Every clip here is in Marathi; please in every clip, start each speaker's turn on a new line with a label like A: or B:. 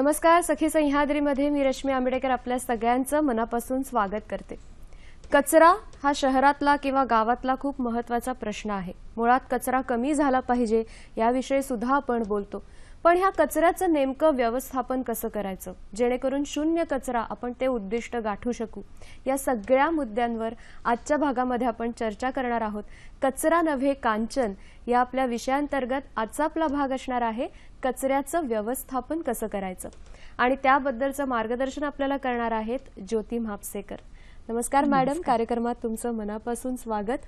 A: नमस्कार सखी सह्याद्रीमध्ये मी रश्मी आंबेडकर आपल्या सगळ्यांचं मनापासून स्वागत करते कचरा हा शहरातला किंवा गावातला खूप महत्वाचा प्रश्न आहे मुळात कचरा कमी झाला पाहिजे याविषयी सुद्धा आपण बोलतो पण ह्या कचऱ्याचं नेमकं व्यवस्थापन कसं करायचं जेणेकरून शून्य कचरा आपण ते उद्दिष्ट गाठू शकू या सगळ्या मुद्द्यांवर आजच्या भागामध्ये आपण चर्चा करणार आहोत कचरा नव्हे कांचन या आपल्या विषयांतर्गत आजचा आपला भाग असणार आहे कचऱ्याचं व्यवस्थापन कसं करायचं आणि त्याबद्दलचं मार्गदर्शन आपल्याला करणार आहेत ज्योती म्हापसेकर नमस्कार मॅडम कार्यक्रमात तुमचं मनापासून स्वागत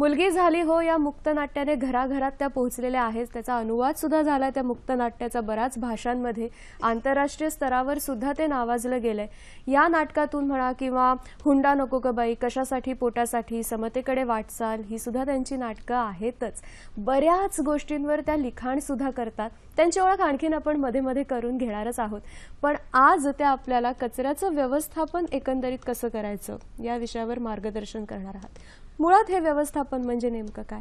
A: मुलगी झाली हो या मुक्तनाट्याने घराघरात त्या पोहोचलेल्या आहेत त्याचा अनुवाद सुद्धा झाला त्या मुक्तनाट्याचा बऱ्याच भाषांमध्ये आंतरराष्ट्रीय स्तरावर सुद्धा ते नावाजलं गेलंय या नाटकातून म्हणा किंवा हुंडा नको ग बाई कशासाठी पोटासाठी समतेकडे वाटचाल ही सुद्धा त्यांची नाटकं आहेतच बऱ्याच गोष्टींवर त्या लिखाण सुद्धा करतात त्यांची ओळख आणखीन आपण मध्ये मध्ये करून घेणारच आहोत पण आज त्या आपल्याला कचऱ्याचं व्यवस्थापन एकंदरीत कसं करायचं या विषयावर मार्गदर्शन करणार आहात मुळात हे व्यवस्थापन म्हणजे नेमकं काय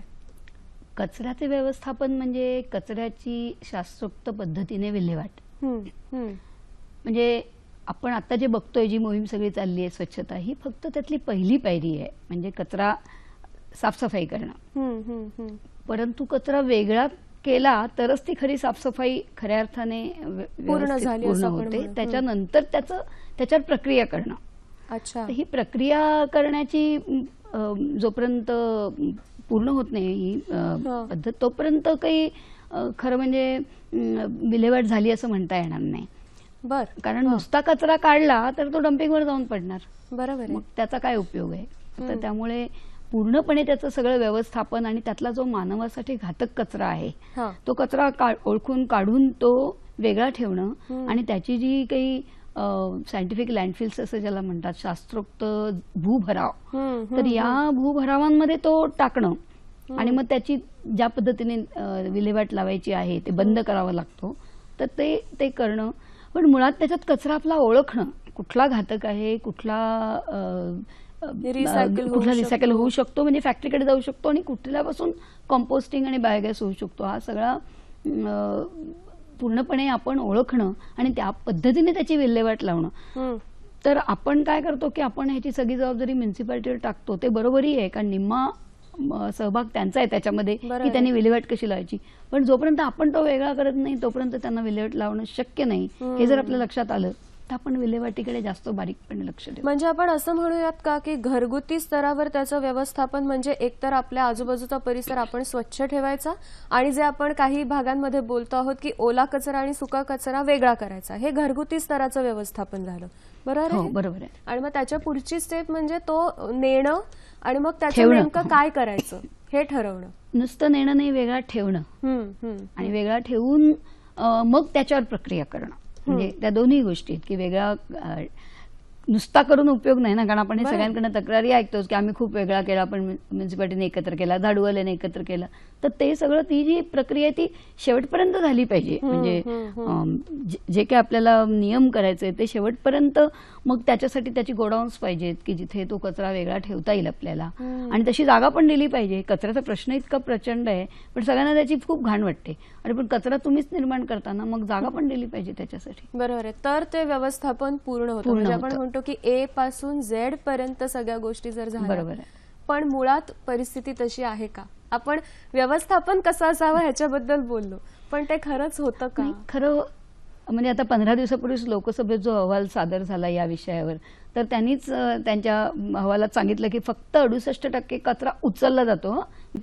B: कचऱ्याचे व्यवस्थापन म्हणजे कचऱ्याची शास्त्रोक्त पद्धतीने विल्हेवाट म्हणजे आपण आता जे बघतोय जी मोहीम सगळी चालली आहे स्वच्छता ही फक्त त्यातली पहिली पायरी आहे म्हणजे कचरा साफसफाई
A: करणं
B: परंतु कचरा वेगळा केला तरच ती खरी साफसफाई खऱ्या अर्थाने पूर्ण झाली होते त्याच्यानंतर त्याचं त्याच्यावर प्रक्रिया करणं अच्छा ही प्रक्रिया करण्याची जोपर्यंत पूर्ण होत नाही ही हो. पद्धत तोपर्यंत काही खरं म्हणजे विल्हेवाट झाली असं म्हणता येणार नाही बर कारण नुसता कचरा काढला तर तो डम्पिंगवर जाऊन पडणार बरोबर मग त्याचा काय उपयोग आहे तर त्यामुळे पूर्णपणे त्याचं सगळं व्यवस्थापन आणि त्यातला जो मानवासाठी घातक कचरा आहे तो कचरा ओळखून काढून तो वेगळा ठेवणं आणि त्याची जी काही सायंटिफिक लँडफिल्स असं ज्याला म्हणतात शास्त्रोक्त भूभराव तर या भूभरावांमध्ये तो टाकणं आणि मग त्याची ज्या पद्धतीने विल्हेवाट लावायची आहे ते बंद करावं लागतो तर ते ते करणं पण मुळात त्याच्यात कचरा आपला ओळखणं कुठला घातक आहे कुठला कुठला रिसायकल होऊ शकतो म्हणजे फॅक्टरीकडे जाऊ शकतो आणि कुठल्यापासून कंपोस्टिंग आणि बायोगॅस होऊ शकतो हा सगळा पूर्णपणे आपण ओळखणं आणि त्या पद्धतीने त्याची विल्हेवाट लावणं तर आपण काय करतो की आपण ह्याची सगळी जबाबदारी म्युन्सिपॅलिटीवर टाकतो ते बरोबरही आहे कारण निम्मा सहभाग त्यांचा आहे त्याच्यामध्ये की त्यांनी विल्हेवाट कशी लावायची पण जोपर्यंत आपण तो वेगळा करत नाही तोपर्यंत त्यांना विल्हेवाट लावणं शक्य नाही हे जर आपल्या लक्षात आलं तर आपण विल्हेवाटीकडे जास्त बारीकपणे लक्ष देऊ
A: म्हणजे आपण असं म्हणूयात का की घरगुती स्तरावर त्याचं व्यवस्थापन म्हणजे एकतर आपल्या आजूबाजूचा परिसर आपण स्वच्छ ठेवायचा आणि जे आपण काही भागांमध्ये बोलतो आहोत की ओला कचरा आणि सुका कचरा वेगळा करायचा हे घरगुती स्तराचं व्यवस्थापन झालं बरोबर हो, आहे बरोबर आहे आणि मग त्याच्या पुढची स्टेप म्हणजे तो नेणं आणि मग त्याच्यावर नेमकं काय करायचं हे ठरवणं
B: नुसतं नेणं नाही वेगळा ठेवणं आणि वेगळा ठेवून मग त्याच्यावर प्रक्रिया करणं म्हणजे त्या दोन्ही गोष्टी की वेगळा नुसता करून उपयोग नाही ना कारण आपण हे तक्रारी ऐकतोच की आम्ही खूप वेगळा केला आपण म्युन्सिपाल्टीने एकत्र केला झाडूवाल्याने एकत्र केला तर ते सगळं ती जी प्रक्रिया ती शेवटपर्यंत झाली पाहिजे म्हणजे जे काही आपल्याला नियम करायचे ते शेवटपर्यंत मग त्याच्यासाठी त्याची गोडाऊन्स पाहिजेत की जिथे तो कचरा वेगळा ठेवता येईल आपल्याला आणि तशी जागा पण दिली पाहिजे कचऱ्याचा प्रश्न इतका प्रचंड आहे पण सगळ्यांना त्याची खूप घाण वाटते आणि पण कचरा तुम्हीच निर्माण करताना मग जागा पण दिली पाहिजे त्याच्यासाठी
A: बरोबर आहे तर ते व्यवस्थापन पूर्ण होतं म्हणजे आपण म्हणतो की ए पासून झेड पर्यंत सगळ्या गोष्टी जर झाल्या बरोबर पण मुळात परिस्थिती तशी आहे का आपण व्यवस्थापन कसं असावं ह्याच्याबद्दल बोललो पण ते खरंच होतं
B: का खरं म्हणजे आता पंधरा दिवसापूर्वीच लोकसभेत जो अहवाल सादर झाला या विषयावर तर त्यांनीच त्यांच्या अहवालात सांगितलं की फक्त अडुसष्ट टक्के कचरा उचलला जातो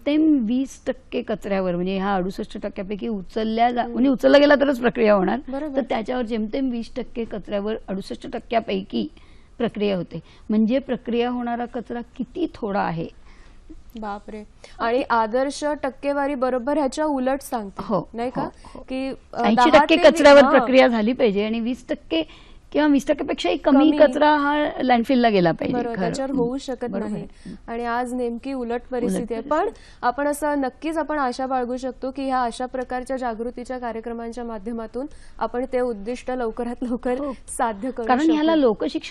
B: ते वीस टक्के कचऱ्यावर म्हणजे ह्या अडुसष्ट टक्क्यापैकी उचलल्या जा म्हणजे उचलला गेला तरच प्रक्रिया होणार तर त्याच्यावर जेमतेम वीस टक्के कचऱ्यावर अडुसष्ट टक्क्यापैकी प्रक्रिया होते म्हणजे प्रक्रिया होणारा कचरा किती थोडा आहे बापरे आणि आदर्श टक्केवारी बरोबर ह्याच्या उलट सांगतो हो, नाही का हो, हो. की ऐंशी टक्के कचऱ्यावर प्रक्रिया झाली पाहिजे आणि वीस टक्के किंवा वीस टक्क्यापेक्षाही कमी कचरा हा लँडफिलला गेला पाहिजे त्याच्यावर होऊ
A: शकत नाही आणि आज नेमकी उलट परिस्थिती आहे पण आपण असं नक्कीच आपण आशा बाळगू शकतो की ह्या अशा प्रकारच्या जागृतीच्या कार्यक्रमांच्या माध्यमातून आपण ते उद्दिष्ट लवकरात लवकर हो. साध्य करू कारण ह्याला लोकशिक्षणाची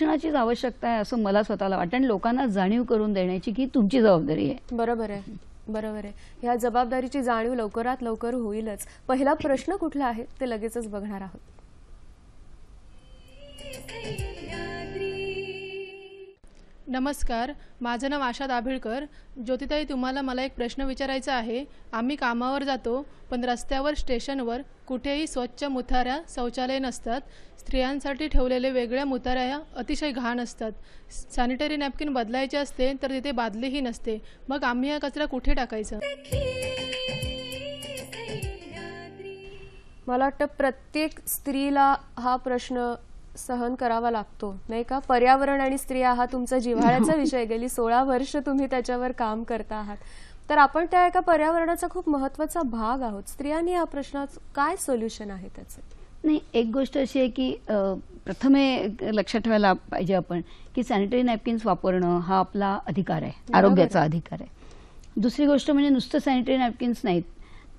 B: लोकशिक्षणाचीच आवश्यकता आहे असं मला स्वतःला वाटतं आणि लोकांना जाणीव करून देण्याची की तुमची जबाबदारी आहे
A: बरोबर आहे बरोबर आहे ह्या जबाबदारीची जाणीव लवकरात लवकर होईलच पहिला प्रश्न कुठला आहे ते लगेचच बघणार आहोत नमस्कार माझं नाव आशा दाभिळकर ज्योतिताई तुम्हाला मला एक प्रश्न विचारायचा आहे आम्ही कामावर जातो पण रस्त्यावर स्टेशनवर कुठेही स्वच्छ मुथाऱ्या शौचालय नसतात स्त्रियांसाठी ठेवलेले वेगळ्या मुथाऱ्या अतिशय घाण असतात सॅनिटरी नॅपकिन बदलायचे असते तर तिथे बादलीही नसते मग आम्ही हा कचरा कुठे टाकायचा मला वाटतं प्रत्येक स्त्रीला हा प्रश्न सहन करावा लागतो नाही का पर्यावरण आणि स्त्रिया हा तुमचा जिव्हाळ्याचा विषय गेली सोळा वर्ष तुम्ही त्याच्यावर काम करता आहात तर आपण त्या एका पर्यावरणाचा खूप महत्वाचा भाग आहोत स्त्रियांनी या प्रश्नाचं काय सोल्युशन आहे त्याच
B: नाही एक गोष्ट अशी आहे की प्रथमे लक्षात ठेवायला पाहिजे आपण की सॅनिटरी नॅपकिन्स वापरणं हा आपला अधिकार आहे आरोग्याचा अधिकार आहे दुसरी गोष्ट म्हणजे नुसतं सॅनिटरी नॅपकिन्स नाहीत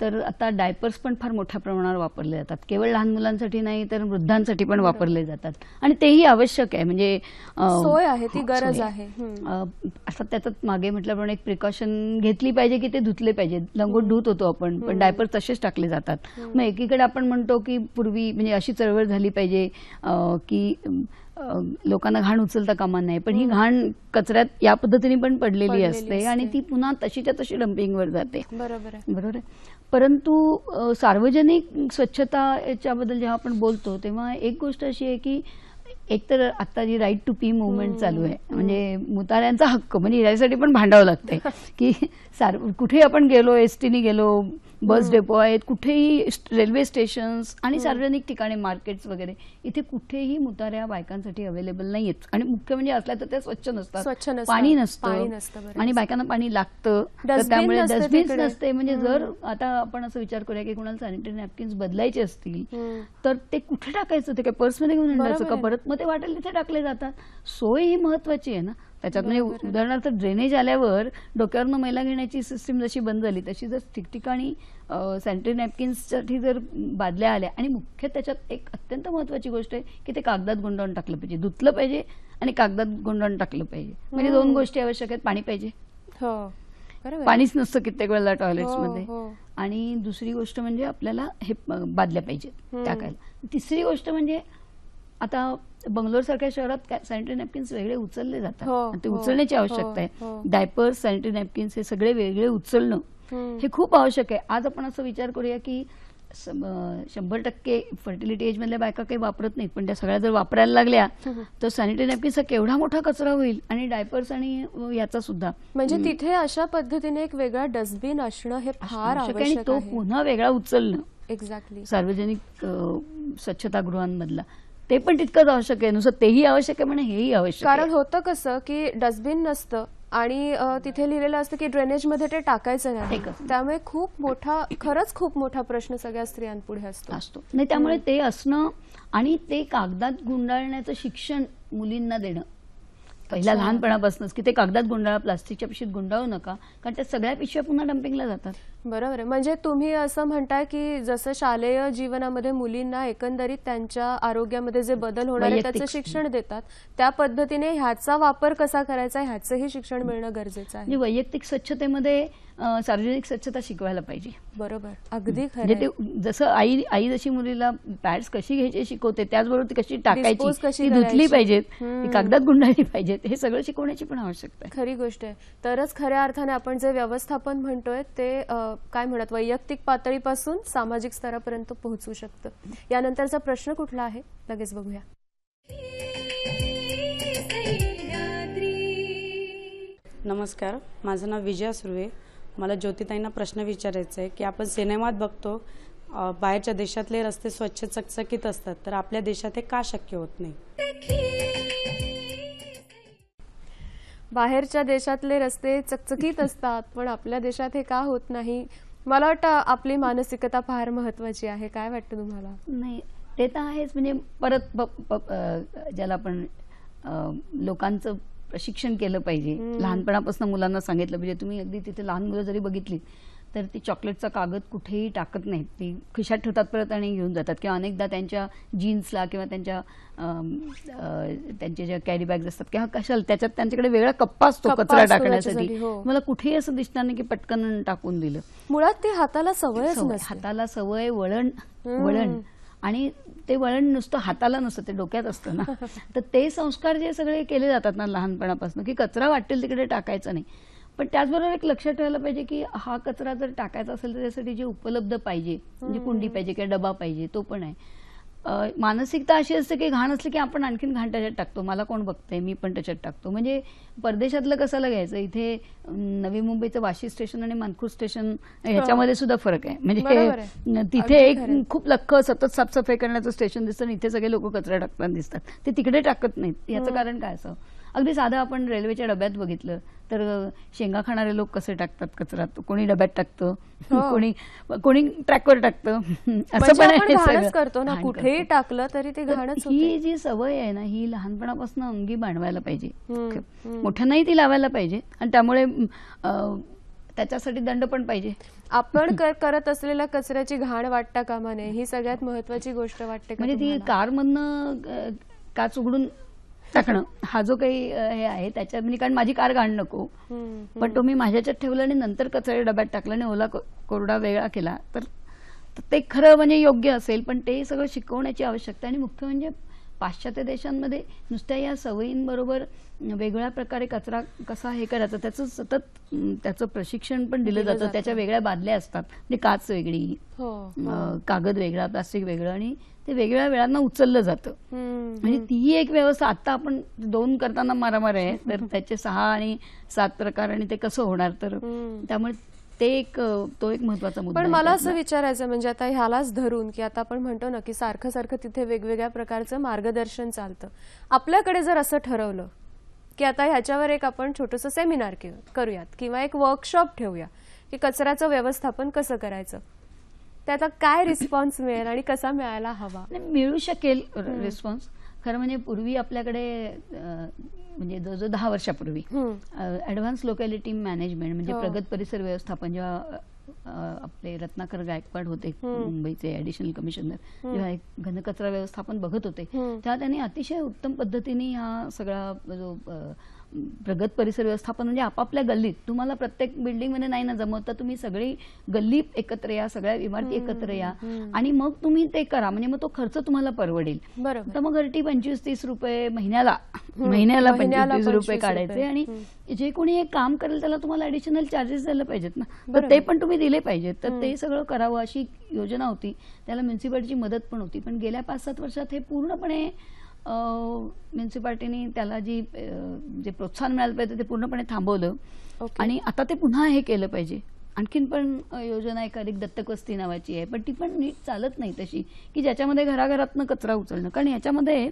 B: तर आता डायपर्स पण फार मोठ्या प्रमाणावर वापरले जातात केवळ लहान मुलांसाठी नाही तर वृद्धांसाठी पण वापरले जातात आणि तेही आवश्यक आहे म्हणजे सोय आहे ती हो, गरज आहे असं त्याच्यात मागे म्हटल्याप्रमाणे एक प्रिकॉशन घेतली पाहिजे की ते धुतले पाहिजे लंगोट धुत होतो आपण पण डायपर्स तसेच टाकले जातात मग एकीकडे आपण म्हणतो की पूर्वी म्हणजे अशी चळवळ झाली पाहिजे की लोकांना घाण उचलता कामा नाही पण ही घाण कचऱ्यात या पद्धतीने पण पडलेली असते आणि ती पुन्हा तशीच्या तशी डम्पिंगवर जाते बरोबर बरोबर परंतु सार्वजनिक स्वच्छता याच्याबद्दल जेव्हा आपण बोलतो तेव्हा एक गोष्ट अशी आहे की तर आता जी राईट टू पी मुवमेंट चालू आहे म्हणजे मुताऱ्यांचा हक्क म्हणजे यासाठी पण भांडावं लागतंय की सार कुठे आपण गेलो एस गेलो बस डेपो आहेत कुठेही रेल्वे स्टेशन्स आणि सार्वजनिक ठिकाणी मार्केट्स वगैरे इथे कुठेही मुताऱ्या बायकांसाठी अवेलेबल नाहीयेत आणि मुख्य म्हणजे असल्या तर त्या स्वच्छ नसतात स्वच्छ पाणी नसतं आणि बायकांना पाणी लागतं त्यामुळे डस्टबिन्स नसते म्हणजे जर आता आपण असं विचार करूया की कोणाला सॅनिटरी नॅपकिन्स बदलायचे असतील तर ते कुठे टाकायचं ते काय पर्समध्ये घेऊन का परत मग ते वाटेल तिथे टाकले जातात सोय ही महत्वाची आहे ना त्याच्यात म्हणजे उदाहरणार्थ ड्रेनेज आल्यावर डोक्यावरनं मैला घेण्याची सिस्टीम जशी बंद झाली तशी जर ठिकठिकाणी सॅनिटरी नॅपकिन्ससाठी जर बादल्या आल्या आणि मुख्य त्याच्यात एक अत्यंत महत्वाची गोष्ट आहे की ते कागदात गुंडाळून टाकलं पाहिजे धुतलं पाहिजे आणि कागदात गुंडाळून टाकलं पाहिजे म्हणजे हो. दोन गोष्टी आवश्यक आहेत पाणी पाहिजे हो. पाणीच नसतं कित्येक वेळेला टॉयलेट्समध्ये हो, आणि दुसरी गोष्ट म्हणजे आपल्याला हे बादल्या पाहिजेत काय तिसरी गोष्ट म्हणजे आता बंगलोर सारख्या शहरात सॅनिटरी नॅपकिन्स वेगळे उचलले जातात हो, ते हो, उचलण्याची आवश्यकता आहे डायपर्स सॅनिटरी नॅपकिन्स हे सगळे वेगळे उचलणं हे खूप आवश्यक आहे आज आपण असं विचार करूया की शंभर टक्के फर्टिलिटी एज मधल्या बायका काही वापरत नाहीत पण त्या सगळ्या जर वापरायला लागल्या तर सॅनिटरी हा केवढा मोठा कचरा होईल आणि डायपर्स आणि याचा सुद्धा म्हणजे तिथे
A: अशा पद्धतीने एक वेगळा
B: डस्टबिन असणं हे फार आणि तो पुन्हा वेगळा उचलणं एक्झॅक्टली सार्वजनिक स्वच्छतागृहांमधला ते पण तितकंच आवश्यक आहे नुसतं तेही आवश्यक आहे म्हणजे हेही आवश्यक कारण
A: होतं कसं की डस्टबिन नसतं आणि तिथे लिहिलेलं असतं की ड्रेनेजमध्ये ते टाकायचं नाही त्यामुळे
B: खूप मोठा खरंच खूप मोठा प्रश्न सगळ्या स्त्रियांपुढे असतो असतो नाही त्यामुळे ते असणं आणि ते कागदात गुंडाळण्याचं शिक्षण मुलींना देणं पहिल्या लहानपणापासूनच की ते कागदात गुंडाळा प्लास्टिकच्या पिशवीत गुंडाळू नका कारण त्या सगळ्या पिशव्या पुन्हा डम्पिंगला जातात
A: बरोबर आहे म्हणजे तुम्ही असं म्हणताय की जसं शालेय जीवनामध्ये मुलींना एकंदरीत त्यांच्या आरोग्यामध्ये जे बदल होणार आहे त्याचं शिक्षण देतात त्या पद्धतीने ह्याचा वापर कसा करायचा ह्याचंही शिक्षण मिळणं गरजेचं आहे वैयक्तिक स्वच्छतेमध्ये
B: सार्वजनिक स्वच्छता शिकवायला पाहिजे बरोबर अगदी म्हणजे ते जसं आई आई जशी मुलीला पॅड्स कशी घ्यायची शिकवते त्याचबरोबर ती कशी टाकायची कशी धुतली पाहिजेत कागदात गुंडाळली पाहिजेत हे सगळं शिकवण्याची पण आवश्यकता
A: खरी गोष्ट आहे तरच खऱ्या अर्थाने आपण जे व्यवस्थापन म्हणतोय ते काय म्हणत वैयक्तिक पातळीपासून सामाजिक स्तरापर्यंत पोहोचू शकतं यानंतरचा प्रश्न कुठला आहे लगेच बघूया
B: नमस्कार माझं नाव विजया सुर्वे
A: मला ज्योतिताईंना प्रश्न विचारायचा आहे की आपण सिनेमात बघतो बाहेरच्या देशातले रस्ते स्वच्छ चकचकीत असतात तर आपल्या देशात हे का शक्य होत नाही बाहेरच्या देशातले रस्ते चकचकीत असतात पण आपल्या देशात हे का होत नाही मला वाटतं आपली मानसिकता फार महत्वाची आहे काय वाटतं तुम्हाला
B: नाही ते तर आहेच म्हणजे परत ज्याला आपण लोकांचं प्रशिक्षण केलं पाहिजे लहानपणापासून मुलांना सांगितलं पाहिजे तुम्ही अगदी तिथे लहान मुलं जरी बघितली तर ती चॉकलेटचा कागद कुठेही टाकत नाहीत ती खिशात ठेवतात परत आणि घेऊन जातात किंवा अनेकदा त्यांच्या जीन्सला किंवा त्यांच्या त्यांच्या ज्या कॅरी बॅग्स असतात किंवा कशाला त्याच्यात त्यांच्याकडे वेगळा कप्पा असतो कचरा टाकण्यासाठी हो. मला कुठेही असं दिसणार नाही की पटकन टाकून दिलं मुळात ते हाताला सवय हाताला सवय वळण वळण आणि ते वळण नुसतं हाताला नसतं ते डोक्यात असतं ना तर ते संस्कार जे सगळे केले जातात ना लहानपणापासून की कचरा वाटेल तिकडे टाकायचा नाही पण त्याचबरोबर एक लक्षात ठेवायला पाहिजे की हा कचरा जर टाकायचा असेल तर त्यासाठी जे उपलब्ध पाहिजे म्हणजे कुंडी पाहिजे किंवा डबा पाहिजे तो पण आहे मानसिकता अशी असते की घाण असली की आपण आणखीन घाण त्याच्यात टाकतो मला कोण बघतंय मी पण त्याच्यात टाकतो म्हणजे परदेशातलं कसं घ्यायचं इथे नवी मुंबईचं वाशी स्टेशन आणि मानखूर स्टेशन ह्याच्यामध्ये हो. सुद्धा फरक आहे म्हणजे तिथे एक खूप लख सतत साफसफाई करण्याचं स्टेशन दिसतं आणि इथे सगळे लोक कचरा टाकताना दिसतात ते तिकडे टाकत नाहीत याचं हो. कारण काय असं अगदी साधं आपण रेल्वेच्या डब्यात बघितलं तर शेंगा खाणारे लोक कसे टाकतात कचरा कोणी डब्यात टाकतं हो. कोणी कोणी ट्रॅकवर टाकतं असं म्हणजे पण करतो ना कुठेही टाकलं तरी ते ही जी सवय आहे ना ही लहानपणापासून अंगी बांधवायला पाहिजे मोठ्यांनाही ती लावायला पाहिजे आणि त्यामुळे त्याच्यासाठी दंड पण पाहिजे
A: आपण करत असलेल्या कचऱ्याची घाण वाटता कामा नये ही सगळ्यात महत्वाची
B: गोष्ट वाटते म्हणजे ती कारमधनं काच उघडून टाकणं हा जो काही हे आहे त्याच्यात म्हणजे कारण माझी कार गाण नको पण तो मी माझ्याच्यात ठेवला आणि नंतर कचरे डब्यात टाकला आणि ओला कोरडा वेगळा केला तर ते खरं म्हणजे योग्य असेल पण ते सगळं शिकवण्याची आवश्यकता आणि मुख्य म्हणजे पाश्चात्य देशांमध्ये नुसत्या या सवयींबरोबर वेगळ्या प्रकारे कचरा कसा हे करायचा त्याचं सतत त्याचं प्रशिक्षण पण दिलं जातं त्याच्या वेगळ्या बादल्या असतात म्हणजे काच वेगळी
A: हो.
B: कागद वेगळा प्लास्टिक वेगळं आणि ते वेगवेगळ्या वेळांना उचललं जातं
A: म्हणजे
B: तीही एक व्यवस्था आता आपण दोन करताना मारामार आहे तर त्याचे सहा आणि सात प्रकार आणि ते कसं होणार तर त्यामुळे ते एक तो एक महत्वाचा मुद्दा पण मला असं
A: विचारायचं म्हणजे आता ह्यालाच धरून की आता आपण म्हणतो ना की सारखं सारखं तिथे वेगवेगळ्या प्रकारचं मार्गदर्शन चालतं आपल्याकडे जर असं ठरवलं की आता ह्याच्यावर एक आपण छोटंसं सेमिनार करूयात किंवा एक वर्कशॉप ठेवूया की कचऱ्याचं व्यवस्थापन कसं करायचं त्याचा काय रिस्पॉन्स मिळेल आणि कसा मिळायला हवा
B: मिळू शकेल रिस्पॉन्स खरं म्हणजे पूर्वी आपल्याकडे म्हणजे जवळजवळ दहा वर्षापूर्वी ऍडव्हान्स लोकॅलिटी मॅनेजमेंट म्हणजे प्रगत परिसर व्यवस्थापन जेव्हा आपले रत्नाकर गायकवाड होते मुंबईचे ऍडिशनल कमिशनर जेव्हा एक घनकचरा व्यवस्थापन बघत होते तेव्हा त्यांनी अतिशय उत्तम पद्धतीने हा सगळा जो प्रगत परिसर व्यवस्थापन म्हणजे आपापल्या गल्लीत तुम्हाला प्रत्येक बिल्डिंगमध्ये नाही ना जमत तर तुम्ही सगळी गल्ली एकत्र या सगळ्या इमारती एकत्र या आणि मग तुम्ही ते करा म्हणजे मग तो खर्च तुम्हाला परवडेल तर मग घरटी पंचवीस तीस रुपये महिन्याला महिन्याला पंचवीस रुपये काढायचे आणि जे कोणी हे काम करेल त्याला तुम्हाला ऍडिशनल चार्जेस द्यायला पाहिजेत ना तर ते पण तुम्ही दिले पाहिजेत तर ते सगळं करावं अशी योजना होती त्याला म्युन्सिपाल्टीची मदत पण होती पण गेल्या पाच सात वर्षात हे पूर्णपणे म्युन्सिपाल्टीने त्याला जी जे प्रोत्साहन मिळालं पाहिजे ते पूर्णपणे थांबवलं आणि आता ते पुन्हा हे केलं पाहिजे आणखीन पण योजना एखादी अधिक दत्तकवस्ती नावाची आहे पण ती पण नीट चालत नाही तशी की ज्याच्यामध्ये घराघरातनं कचरा उचलणं कारण याच्यामध्ये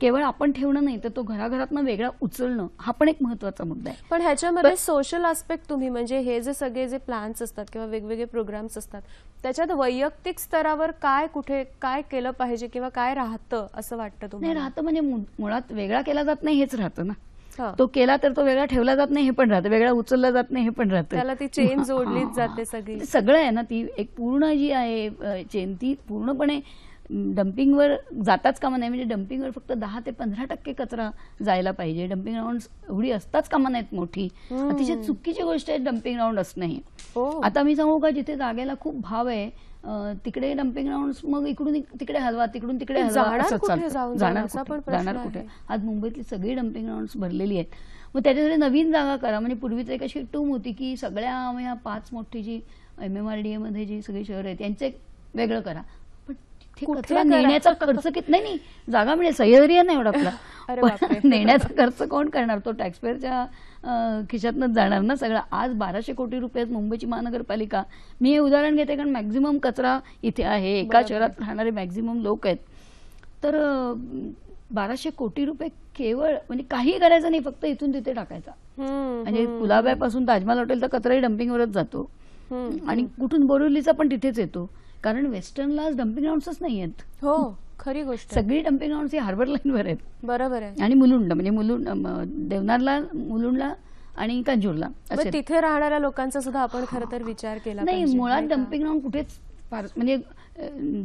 B: केवळ आपण ठेवणं नाही तर तो घराघरातनं वेगळा उचलणं हा पण एक महत्वाचा मुद्दा आहे
A: पण ह्याच्यामध्ये सोशल आस्पेक्ट तुम्ही म्हणजे हे जे सगळे जे प्लॅन्स असतात किंवा वेगवेगळे प्रोग्राम्स असतात त्याच्यात वैयक्तिक स्तरावर काय कुठे काय केलं पाहिजे किंवा काय राहतं असं वाटतं तुम्ही राहतं
B: म्हणजे मुळात वेगळा केला जात नाही हेच राहतं ना तो केला तर तो वेगळा ठेवला जात नाही हे पण राहतं वेगळा उचलला जात नाही हे पण राहतं त्याला ती चेन जोडलीच जाते सगळी सगळं आहे ना ती एक पूर्ण जी आहे चेन ती पूर्णपणे वर जाताच कामा नाही म्हणजे डम्पिंगवर फक्त दहा ते पंधरा टक्के कचरा जायला पाहिजे डम्पिंग राऊंड एवढी असताच कामा नाहीत मोठी अतिशय चुकीची गोष्ट आहे डम्पिंग राऊंड असणं हो. आता मी सांगू का जिथे जागेला खूप भाव आहे तिकडे डम्पिंग ग्राउंड मग इकडून तिकडे हलवा तिकडून तिकडे जाणार कुठे आज मुंबईतली सगळी डम्पिंग ग्राउंड भरलेली आहेत मग त्याच्यासाठी नवीन जागा करा म्हणजे पूर्वी तर एक अशी टूम होती की सगळ्या ह्या पाच मोठी जी एम एम आर डी मध्ये जी सगळी शहर आहेत त्यांचे वेगळं करा कचरा नेण्याचा खर्च किती नाही नाही जागा मिळेल सह्यर्य नाही एवढा आपला नेण्याचा खर्च कोण करणार तो टॅक्सपेअरच्या खिशातनंच जाणार ना सगळं आज बाराशे कोटी रुपये मुंबईची महानगरपालिका मी हे उदाहरण घेते कारण मॅक्झिमम कचरा इथे आहे एका शहरात राहणारे मॅक्झिमम लोक आहेत तर बाराशे कोटी रुपये केवळ म्हणजे काही करायचं नाही फक्त इथून तिथे टाकायचा
A: म्हणजे कुलाब्यापासून
B: ताजमहाल हॉटेल तर कचराही डम्पिंगवरच जातो आणि कुठून बोरिवलीचा पण तिथेच येतो कारण वेस्टर्नला डम्पिंग ग्राउंडच नाही आहेत हो खरी गोष्ट सगळी डम्पिंग ग्राउंड ही हार्बर लाईनवर आहेत बरोबर आहे आणि मुलुंड म्हणजे मुलुंड देवनारला मुलुंडला आणि कांजूरला तिथे राहणाऱ्या लोकांचा सुद्धा आपण खर तर विचार केला नाही मुळात डम्पिंग ग्राउंड कुठेच फार म्हणजे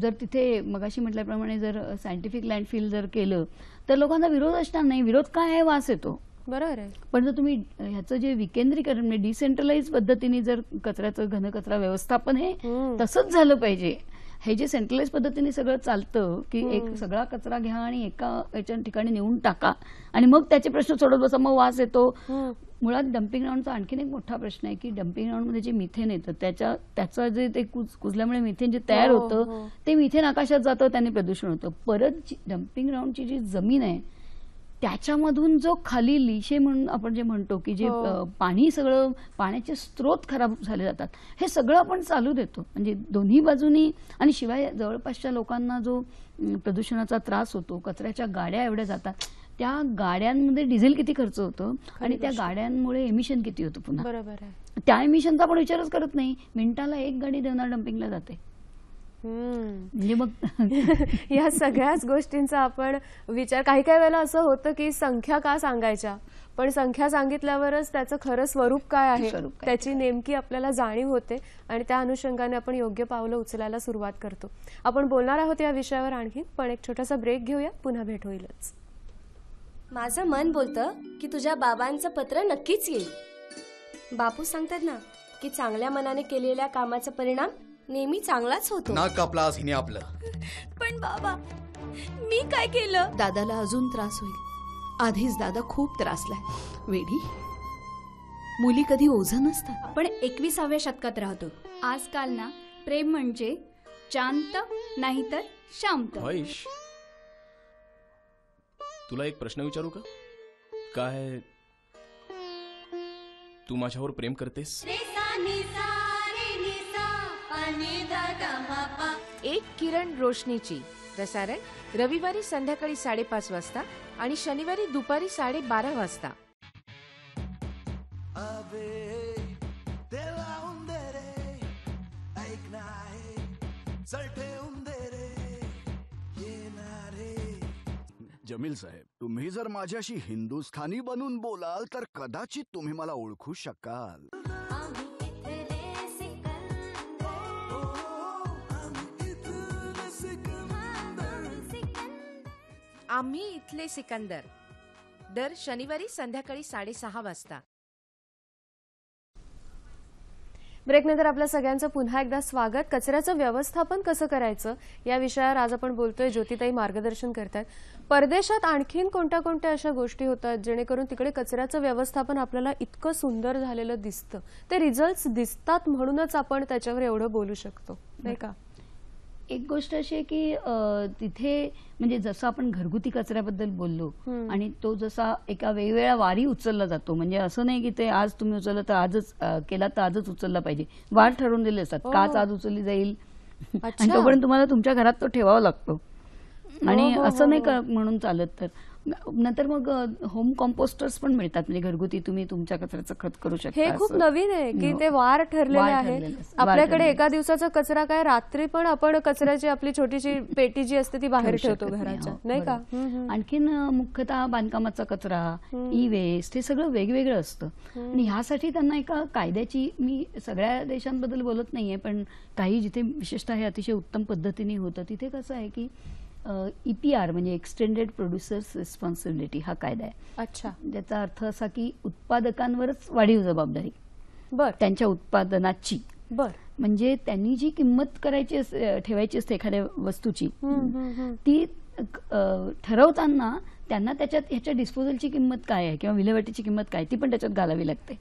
B: जर तिथे मगाशी म्हटल्याप्रमाणे जर सायंटिफिक फील जर केलं तर लोकांचा विरोध असणार नाही विरोध काय आहे वास येतो बरोबर आहे पण जर तुम्ही ह्याचं जे विकेंद्रीकरण म्हणजे डिसेंट्रलाइज पद्धतीने जर कचऱ्याचं घनकचरा व्यवस्थापन हे तसंच झालं पाहिजे हे जे सेंट्रलाइज पद्धतीने सगळं चालतं की एक सगळा कचरा घ्या आणि एका याच्या ठिकाणी नेऊन टाका आणि मग त्याचे प्रश्न सोडत बसा मग वास येतो मुळात डम्पिंग ग्राउंडचा आणखीन एक मोठा प्रश्न आहे की डम्पिंग ग्राउंडमध्ये जे मिथेन येतं त्याच्या त्याचं जे ते कुज कुजल्यामुळे मिथेन जे तयार हो, होतं हो. ते मिथेन आकाशात जातं त्याने प्रदूषण होतं परत डम्पिंग ग्राउंडची जी जमीन आहे त्याच्यामधून जो खाली लिशे म्हणून आपण जे म्हणतो की जे हो. पाणी सगळं पाण्याचे स्रोत खराब झाले जातात हे सगळं आपण चालू देतो म्हणजे दोन्ही बाजूनी आणि शिवाय जवळपासच्या लोकांना जो प्रदूषणाचा त्रास होतो कचऱ्याच्या गाड्या एवढ्या जातात त्या गाड्यांमध्ये डिझेल किती खर्च होतो आणि त्या गाड्यांमुळे एमिशन किती होतं पुन्हा बरोबर त्या एमिशनचा आपण विचारच करत नाही मिनिटाला एक गाडी देवणार डम्पिंगला जाते
A: म्हणजे
B: मग
A: या सगळ्याच गोष्टींचा आपण विचार काही काही वेळेला असं होतं की संख्या का सांगायच्या पण संख्या सांगितल्यावरच त्याचं खरं स्वरूप काय आहे त्याची नेमकी आपल्याला जाणीव होते आणि त्या अनुषंगाने आपण योग्य पावलं उचलायला सुरुवात करतो आपण बोलणार आहोत या विषयावर आणखी पण एक छोटासा ब्रेक घेऊया पुन्हा भेट होईलच माझं मन बोलतं की तुझ्या बाबांचं पत्र नक्कीच येईल बापू सांगतात ना की चांगल्या मनाने केलेल्या कामाचा परिणाम नेहमी चांगलाच होतो नाक
B: आपलं
A: पण बाबा मी काय केलं दादाला अजून त्रास होईल आधीच दादा खूप त्रासलाय वेडी मुली कधी ओझ नसतात
B: पण एकविसाव्या शतकात राहतो आजकाल ना प्रेम म्हणजे शांत नाही तर शांत
A: तुला एक प्रश्न विचारू का काय तू माझ्यावर प्रेम करतेस एक किरण रोशनीची प्रसारण रविवारी संध्याकाळी साडेपाच वाजता आणि शनिवारी दुपारी साडेबारा वाजता
B: जमील साहेब तुम्ही जर माझ्याशी हिंदुस्थानी बनून बोलाल तर कदाचित तुम्ही मला ओळखू शकाल
A: आम्ही इथले सिकंदर दर शनिवारी संध्याकाळी साडेसहा वाजता ब्रेकनंतर आपल्या सगळ्यांचं पुन्हा एकदा स्वागत कचऱ्याचं व्यवस्थापन कसं करायचं या विषयावर आज आपण बोलतोय ज्योतिताई मार्गदर्शन करतात परदेशात आणखीन कोणत्या कोणत्या अशा गोष्टी होतात जेणेकरून तिकडे कचऱ्याचं व्यवस्थापन आपल्याला इतकं सुंदर झालेलं दिसतं ते रिझल्ट दिसतात
B: म्हणूनच आपण त्याच्यावर एवढं बोलू शकतो नाही का एक गोष्ट अशी आहे की तिथे म्हणजे जसं आपण घरगुती कचऱ्याबद्दल बोललो आणि तो जसा एका वेगवेगळ्या वारी उचलला जातो म्हणजे असं नाही की ते आज तुम्ही उचललं तर आजच केला तर आजच उचलला पाहिजे वार ठरवून दिले असतात हो. काच आज उचलली जाईल आणि तोपर्यंत तुम्हाला तुमच्या घरात तो ठेवावा लागतो हो, आणि हो, असं नाही म्हणून चालत तर नंतर मग होम कॉम्पोस्टर्स पण मिळतात म्हणजे घरगुती तुम्ही तुमच्या कचऱ्याचं खत करू शकता हे खूप नवीन आहे की हो. ते
A: वार ठरलेले आहे आपल्याकडे एका दिवसाचा कचरा काय रात्री पण आपण कचऱ्याची आपली छोटीशी पेटी जी
B: असते ती बाहेर ठेवतो घराच्या हो, नाही का आणखीन मुख्यतः बांधकामाचा कचरा ई वेस्ट हे सगळं वेगवेगळं असतं आणि ह्यासाठी त्यांना एका कायद्याची मी सगळ्या देशांबद्दल बोलत नाहीये पण काही जिथे विशेषतः हे अतिशय उत्तम पद्धतीने होतं तिथे कसं आहे की ईपीआर e म्हणजे एक्सटेंडेड प्रोड्युसर्स रिस्पॉन्सिबिलिटी हा कायदा आहे अच्छा ज्याचा अर्थ असा की उत्पादकांवरच वाढीव जबाबदारी बर त्यांच्या उत्पादनाची बर म्हणजे त्यांनी जी किंमत करायची ठेवायची असते एखाद्या वस्तूची ती ठरवताना त्यांना त्याच्यात ह्याच्या डिस्पोजलची किंमत काय आहे किंवा विल्हेवाटीची किंमत काय ती पण त्याच्यात घालावी लागते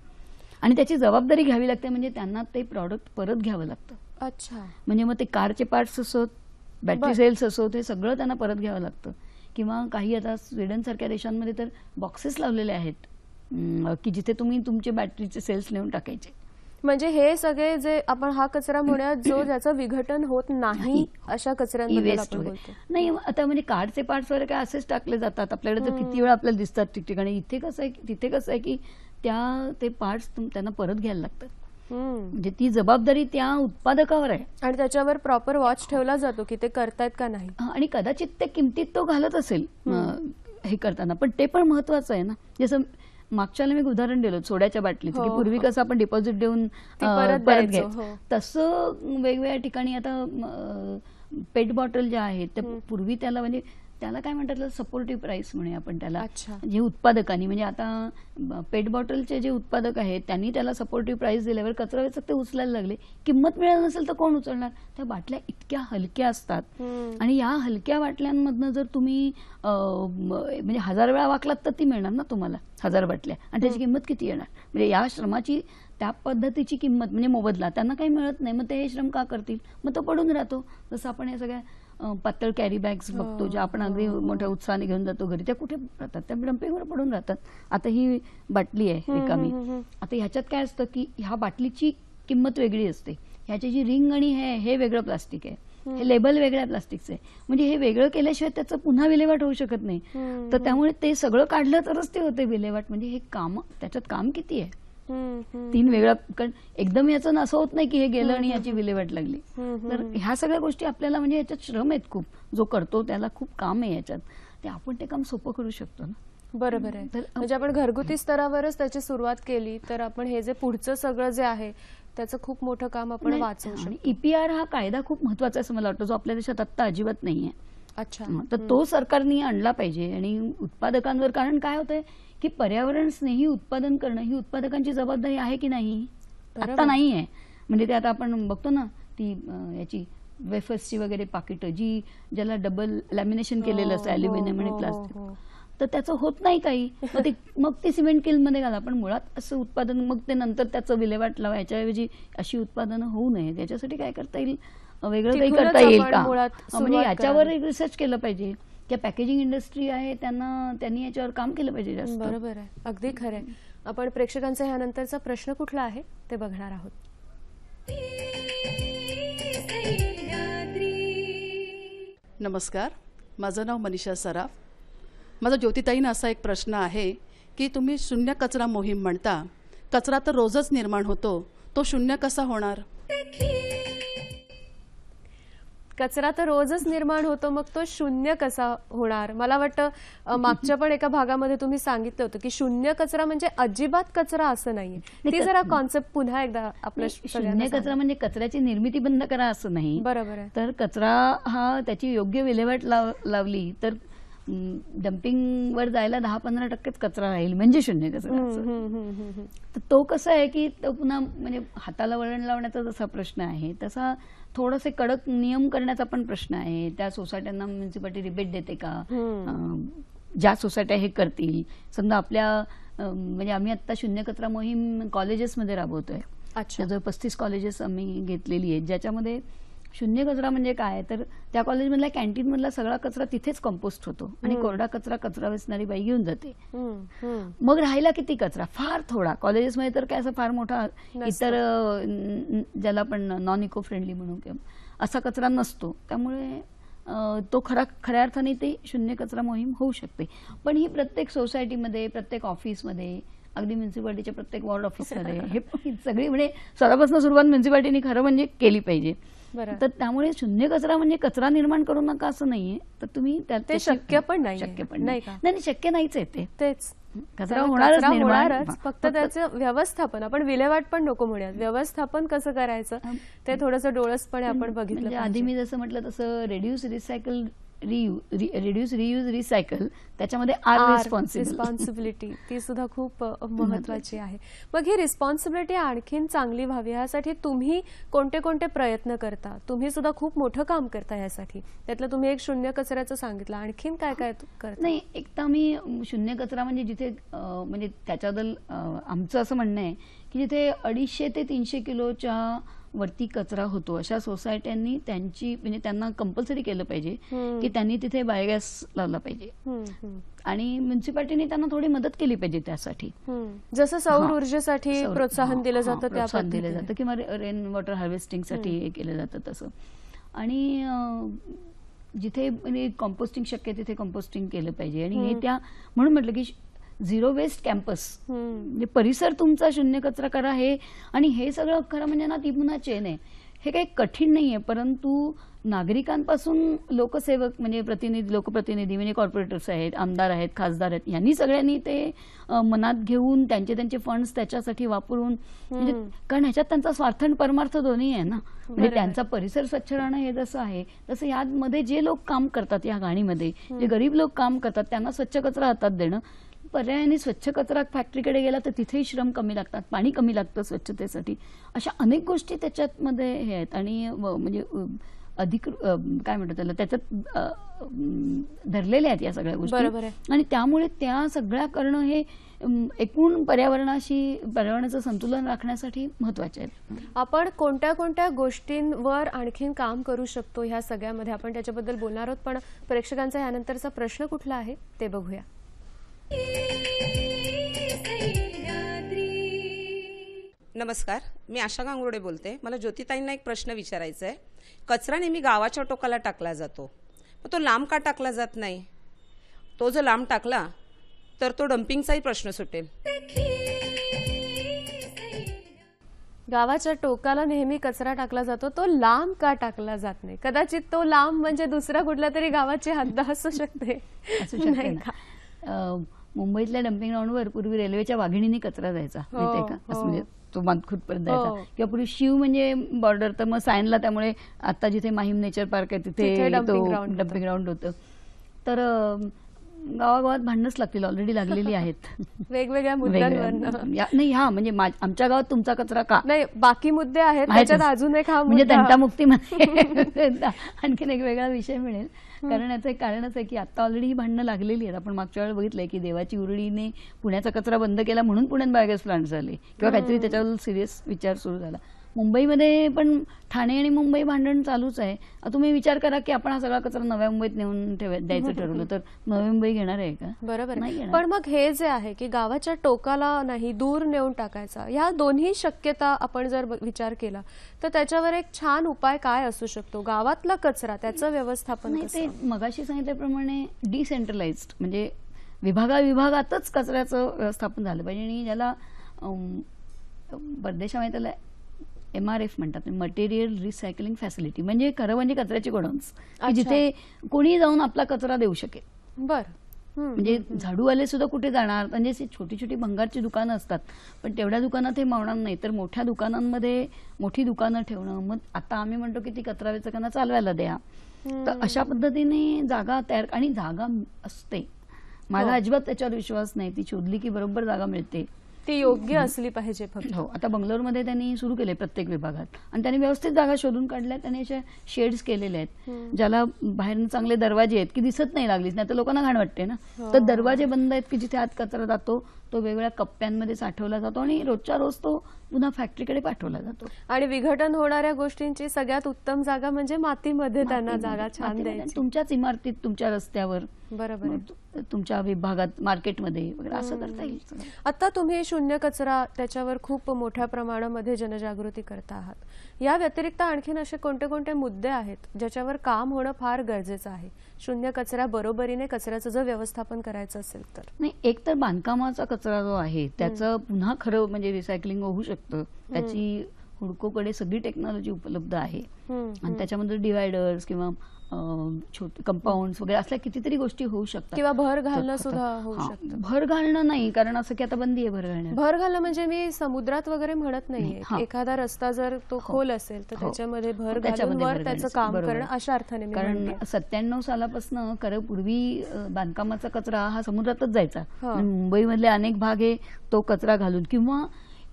B: आणि त्याची जबाबदारी घ्यावी लागते म्हणजे त्यांना ते प्रॉडक्ट परत घ्यावं लागतं अच्छा म्हणजे मग ते कारचे पार्ट्स असोत बॅटरी सेल्स असो ते सगळं त्यांना परत घ्यावं लागतं किंवा काही आता स्वीडन सारख्या देशांमध्ये तर बॉक्सेस लावलेले आहेत की जिथे तुम्ही तुमचे बॅटरीचे सेल्स नेऊन टाकायचे म्हणजे हे सगळे जे आपण हा कचरा म्हणूया जो ज्याचं विघटन होत नाही अशा कचऱ्यांबद्दल नाही आता म्हणजे कार्डचे पार्ट्स वगैरे काय असेच टाकले जातात आपल्याकडे तर किती वेळा आपल्याला दिसतात ठिकठिकाणी इथे कसं आहे तिथे कसं आहे की त्या ते पार्ट्स त्यांना परत घ्यायला लागतात म्हणजे ती जबाबदारी त्या उत्पादकावर आहे आणि त्याच्यावर प्रॉपर वॉच ठेवला जातो की ते करतायत का नाही आणि कदाचित ते किमतीत तो घालत असेल हे करताना पण ते पण महत्वाचं आहे ना जसं मागच्याला मी उदाहरण दिलं सोड्याच्या बाटलीत की हो, पूर्वी हो. कसं आपण डिपॉझिट देऊन परत हो. तसं वेगवेगळ्या ठिकाणी आता पेट बॉटल ज्या आहेत त्या पूर्वी त्याला म्हणजे त्याला काय म्हणतात सपोर्टिव्ह प्राइस म्हणे आपण त्याला जे उत्पादकांनी म्हणजे आता पेट बॉटलचे जे उत्पादक आहेत त्यांनी त्याला सपोर्टिव्ह प्राइस दिल्यावर कचरा वेचक ते उचलायला लागले किंमत मिळत नसेल तर कोण उचलणार त्या बाटल्या इतक्या हलक्या असतात आणि या हलक्या बाटल्यांमधनं जर तुम्ही म्हणजे हजार वेळा वाकलात तर ती मिळणार ना तुम्हाला हजार बाटल्या आणि त्याची किंमत किती येणार म्हणजे या श्रमाची त्या पद्धतीची किंमत म्हणजे मोबदला त्यांना काही मिळत नाही मग ते हे श्रम का करतील मग तो पडून राहतो जसं आपण या सगळ्या पातळ कॅरी बॅग्स बघतो ज्या आपण अगदी हो. मोठ्या उत्साहाने घेऊन जातो घरी त्या कुठे राहतात त्या डम्पिंगवर पडून राहतात आता ही बाटली आहे रिकामी आता ह्याच्यात काय असतं की ह्या बाटलीची किंमत वेगळी असते ह्याची जी रिंग आणि हे हे वेगळं प्लास्टिक आहे हे लेबल वेगळ्या प्लास्टिकचे आहे म्हणजे हे वेगळं केल्याशिवाय त्याचं पुन्हा विल्हेवाट होऊ शकत नाही तर त्यामुळे ते सगळं काढलं तरच ते होते विल्हेवाट म्हणजे हे काम त्याच्यात काम किती आहे तीन वेगळा कारण एकदम याचं असं होत नाही की हे गेलं आणि याची विल्हेवाट लागली तर ह्या सगळ्या गोष्टी आपल्याला म्हणजे याच्यात श्रम आहेत खूप जो करतो त्याला खूप काम आहे याच्यात ते आपण ते काम सोपं करू शकतो ना बरोबर आहे
A: म्हणजे आपण घरगुती स्तरावरच त्याची सुरुवात केली तर आपण हे जे पुढचं सगळं जे आहे त्याचं खूप मोठं
B: काम आपण वाचू आणि ईपीआर e हा कायदा खूप महत्वाचा असं मला वाटतं जो आपल्या देशात आत्ता अजिबात नाहीये अच्छा तर तो सरकारने आणला पाहिजे आणि उत्पादकांवर कारण काय होतंय की पर्यावरण स्नेही उत्पादन करणं ही उत्पादकांची जबाबदारी आहे की नाही आता नाही आहे म्हणजे ते आता आपण बघतो ना ती याची वेफर्सची वगैरे पाकिटं जी ज्याला डबल लॅमिनेशन हो, केलेलं असतं अॅल्युमिनियम हो, आणि प्लास्टिक हो, तर त्याचं होत नाही काही मग ते मग ते सिमेंट किलमध्ये घाला पण मुळात असं उत्पादन मग ते नंतर त्याचं विल्हेवाट लावा याच्याऐवजी अशी उत्पादनं होऊ नये त्याच्यासाठी काय करता येईल वेगळं काही करता येईल का म्हणजे याच्यावर रिसर्च केलं पाहिजे ज्या पॅकेजिंग इंडस्ट्री आहे त्यांना त्यांनी याच्यावर काम केलं पाहिजे जास्त बरोबर आहे अगदी खरं आहे आपण प्रेक्षकांचा ह्यानंतरचा प्रश्न कुठला आहे ते बघणार आहोत नमस्कार माझं नाव मनीषा सराफ माझा ज्योतिताईनं असा एक प्रश्न आहे की तुम्ही शून्य कचरा मोहीम म्हणता कचरा तर रोजच निर्माण होतो तो शून्य कसा होणार
A: कचरा तर रोजच निर्माण होतो मग तो शून्य कसा होणार मला वाटतं मागच्या पण एका भागामध्ये तुम्ही सांगितलं होतं की शून्य कचरा म्हणजे अजिबात कचरा असं नाहीये ते जरा कॉन्सेप्ट पुन्हा एकदा आपल्या शून्य कचरा म्हणजे
B: कचऱ्याची निर्मिती बंद करा असं नाही बरोबर आहे तर कचरा हा त्याची योग्य विल्हेवाट लावली तर वर जायला दहा पंधरा टक्केच कचरा राहील म्हणजे शून्य कचरा तर तो कसा आहे की तो पुन्हा म्हणजे हाताला वळण लावण्याचा जसा प्रश्न आहे तसा थोडेसे कडक नियम करण्याचा पण प्रश्न आहे त्या सोसायट्यांना म्युन्सिपाल्टी रिबेट देते का ज्या सोसायट्या हे करतील समजा आपल्या म्हणजे आम्ही आता शून्य कचरा मोहीम कॉलेजेसमध्ये राबवतोय जवळ पस्तीस कॉलेजेस आम्ही घेतलेली आहेत ज्याच्यामध्ये शून्य कचरा म्हणजे काय तर त्या कॅन्टीन कॅन्टीनमधला सगळा कचरा तिथेच कंपोस्ट होतो आणि कोरडा कचरा कचरा वेचणारी बाई घेऊन जाते मग राहिला किती कचरा फार थोडा कॉलेजेसमध्ये तर काय असा फार मोठा इतर ज्याला आपण नॉन इको फ्रेंडली म्हणू किंवा असा कचरा नसतो त्यामुळे तो खरा खऱ्या अर्थाने ते शून्य कचरा मोहीम होऊ शकते पण ही प्रत्येक सोसायटीमध्ये प्रत्येक ऑफिसमध्ये अगदी म्युन्सिपाल्टीच्या प्रत्येक वॉर्ड ऑफिसमध्ये हे सगळी म्हणजे सर्वपासून सुरुवात म्युन्सिपाल्टीने खरं म्हणजे केली पाहिजे तर त्यामुळे शून्य कचरा म्हणजे कचरा निर्माण करू नका असं नाहीये तर तुम्ही ते शक्य पण नाही शक्य पण नाही नाही शक्य नाहीच आहे तेच कचरा होणारच फक्त त्याचं
A: व्यवस्थापन आपण विल्हेवाट पण नको म्हणूयात व्यवस्थापन कसं करायचं
B: ते थोडंसं डोळसपणे आपण बघितलं म्हणजे आधी मी जसं म्हटलं तसं reduce recycle reduce reuse recycle त्याच्यामध्ये आर रिस्पॉन्सिबिलिटी
A: ती सुद्धा खूप महत्वाची आहे मग ही रिस्पॉन्सिबिलिटी आणखीन चांगली व्हावी यासाठी तुम्ही कोणते कोणते प्रयत्न करता तुम्ही सुद्धा खूप मोठं काम करता यासाठी त्यातलं तुम्ही एक शून्य
B: कचऱ्याचं सांगितलं आणखीन काय काय करता नाही एक तर मी शून्य कचरा म्हणजे जिथे म्हणजे त्याच्याबद्दल आमचं असं म्हणणं आहे की जिथे अडीचशे ते तीनशे किलोच्या वरती कचरा होतो अशा सोसायट्यांनी त्यांची म्हणजे त्यांना कंपल्सरी केलं पाहिजे की त्यांनी तिथे बायोगॅस लावला पाहिजे आणि म्युन्सिपाल्टीने त्यांना थोडी मदत केली पाहिजे त्यासाठी जसं सौर ऊर्जेसाठी प्रोत्साहन दिलं जातं प्रोत्साहन दिलं जातं किंवा रेन वॉटर हार्वेस्टिंगसाठी हे केलं जातं तसं आणि जिथे कॉम्पोस्टिंग म्हणजे शक्य तिथे कॉम्पोस्टिंग केलं पाहिजे आणि हे त्या म्हणून म्हटलं की झिरो वेस्ट कॅम्पस म्हणजे परिसर तुमचा शून्य कचरा करा हे आणि हे सगळं खरं म्हणजे ना ती पुन्हा चेन आहे हे काही कठीण नाही आहे परंतु नागरिकांपासून लोकसेवक म्हणजे प्रतिनिधी लोकप्रतिनिधी म्हणजे कॉर्पोरेटर्स आहेत आमदार आहेत खासदार आहेत यांनी सगळ्यांनी ते मनात घेऊन त्यांचे त्यांचे फंड्स त्याच्यासाठी वापरून म्हणजे कारण ह्याच्यात त्यांचा स्वार्थ आणि परमार्थ दोन्ही आहे ना म्हणजे त्यांचा परिसर स्वच्छ राहणं हे जसं आहे तसं यामध्ये जे लोक काम करतात या गाणीमध्ये जे गरीब लोक काम करतात त्यांना स्वच्छ कचरा हातात देणं पर्यायाने स्वच्छ कचरा फॅक्टरीकडे गेला तर तिथेही श्रम कमी लागतात पाणी कमी लागतं स्वच्छतेसाठी अशा अनेक गोष्टी त्याच्यात मध्ये हे आहेत आणि म्हणजे अधिक काय म्हणतात त्याला त्याच्यात धरलेल्या आहेत या सगळ्या गोष्टी बरोबर आणि त्यामुळे त्या सगळ्या करणं हे एकूण पर्यावरणाशी पर्यावरणाचं संतुलन राखण्यासाठी महत्वाचे आहेत आपण कोणत्या
A: कोणत्या गोष्टींवर आणखीन काम करू शकतो ह्या सगळ्यामध्ये आपण त्याच्याबद्दल बोलणार आहोत पण प्रेक्षकांचा यानंतरचा प्रश्न कुठला आहे ते बघूया
B: नमस्कार मी आशा गांगुर्डे बोलते मला ज्योतिताईंना एक प्रश्न विचारायचा आहे कचरा नेहमी गावाच्या टोकाला टाकला जातो मग तो लांब
A: का टाकला जात नाही तो जर लांब टाकला तर तो डम्पिंगचाही प्रश्न सुटेल गावाच्या टोकाला नेहमी कचरा टाकला जातो तो लांब का टाकला जात नाही कदाचित तो लांब म्हणजे दुसरा कुठला तरी गावाची
B: हद्द असू शकते असू नाही का मुंबईतल्या डम्पिंग वर पूर्वी रेल्वेच्या वाघिणीने कचरा जायचा हो, माहिती का हो. म्हणजे तो जायचा हो. किंवा पूर्वी शिव म्हणजे बॉर्डर तर मग सायनला त्यामुळे आता जिथे माहीम नेचर पार्क आहे तिथे डम्पिंग ग्राउंड होतं तर गावागावात भांडणच लागतील ऑलरेडी लागलेली आहेत वेगवेगळ्या मुद्द्यांवर नाही हा म्हणजे आमच्या गावात तुमचा कचरा का नाही बाकी मुद्दे आहेत त्याच्यात अजून एक हा म्हणजे दंटामुक्ती म्हणजे आणखीन एक वेगळा विषय मिळेल कारण याचं एक कारणच आहे की आता ऑलरेडी ही भांडणं लागलेली आहेत आपण मागच्या वेळेला बघितलंय की देवाची उरडीने पुण्याचा कचरा बंद केला म्हणून पुण्यात बायोगॅस प्लांट झाले किंवा काहीतरी त्याच्यावर सिरियस विचार सुरू झाला मुंबईमध्ये पण ठाणे आणि मुंबई भांडण चालूच आहे तुम्ही विचार करा की आपण हा सगळा कचरा नव्या मुंबईत नेऊन द्यायचं ठरवलं तर नवी मुंबई घेणार आहे का बरोबर नाही पण
A: मग हे जे आहे की गावाच्या टोकाला नाही दूर नेऊन टाकायचा या दोन्ही शक्यता आपण जर विचार केला
B: तर त्याच्यावर एक छान उपाय काय असू शकतो गावातला कचरा त्याचं व्यवस्थापन ते मगाशी सांगितल्याप्रमाणे डिसेंट्रलाइज म्हणजे विभागा विभागातच कचऱ्याचं व्यवस्थापन झालं पाहिजे आणि ज्याला परदेशामध्ये त्याला एम आर एफ म्हणतात मटेरियल रिसायकलिंग फॅसिलिटी म्हणजे खरं म्हणजे कचऱ्याची गोडाऊन्स जिथे कोणी जाऊन आपला कचरा देऊ शकेल बर म्हणजे झाडूवाले सुद्धा कुठे जाणार म्हणजे छोटी छोटी भंगारची दुकानं असतात पण तेवढ्या दुकानात हे मावणार नाही तर मोठ्या दुकानांमध्ये मोठी दुकानं ठेवणं मग आता आम्ही म्हणतो की ती कचरा वेचकांना चालवायला द्या तर अशा पद्धतीने जागा तयार आणि जागा असते माझा हो. अजिबात त्याच्यावर विश्वास नाही ती शोधली की बरोबर जागा मिळते ती योग्य असली पाहिजे फक्त हो आता बंगलोरमध्ये त्यांनी सुरू केले प्रत्येक विभागात आणि त्यांनी व्यवस्थित जागा शोधून काढल्या त्यांनी अशा शेड्स केलेले आहेत ज्याला बाहेर चांगले दरवाजे आहेत की दिसत नाही लागलीच नाही तर लोकांना घाण वाटते ना हो. तर दरवाजे बंद आहेत की जिथे आत कचरा जातो तो वेगवेगळ्या कप्प्यांमध्ये साठवला जातो आणि रोजच्या रोज तो पुन्हा फॅक्टरीकडे पाठवला जातो आणि विघटन होणाऱ्या गोष्टींची सगळ्यात उत्तम जागा म्हणजे मातीमध्ये त्यांना जागा छान तुमच्याच इमारतीत तुमच्या रस्त्यावर बरोबर तुमच्या विभागात मार्केटमध्ये वगैरे असं करता येईल
A: आता तुम्ही शून्य कचरा त्याच्यावर खूप मोठ्या प्रमाणामध्ये जनजागृती करता आहात या व्यतिरिक्त आणखीन असे कोणते कोणते मुद्दे आहेत ज्याच्यावर काम होणं फार गरजेचं आहे शून्य कचरा बरोबरीने कचऱ्याचं जर व्यवस्थापन करायचं असेल तर
B: नाही एक तर बांधकामाचा कचरा जो आहे त्याचं पुन्हा खरं म्हणजे रिसायकलिंग होऊ शकतं त्याची हुडकोकडे सगळी टेक्नॉलॉजी उपलब्ध आहे आणि त्याच्यामध्ये डिवायडर्स किंवा छोटे कंपाऊंड वगैरे असल्या कितीतरी गोष्टी होऊ शकतात किंवा भर घालणं सुद्धा होऊ शकतं भर घालणं नाही कारण असं की आता
A: बंदी आहे भर घालणं भर घालणं म्हणजे मी समुद्रात वगैरे म्हणत नाहीये एखादा रस्ता जर तो हो. खोल असेल तर हो. त्याच्यामध्ये हो, भर घालून त्याचं काम करणं अशा अर्थाने कारण
B: सत्त्याण्णव सालापासून खरं पूर्वी बांधकामाचा कचरा हा समुद्रातच जायचा मुंबईमधले अनेक भाग हे तो कचरा घालून किंवा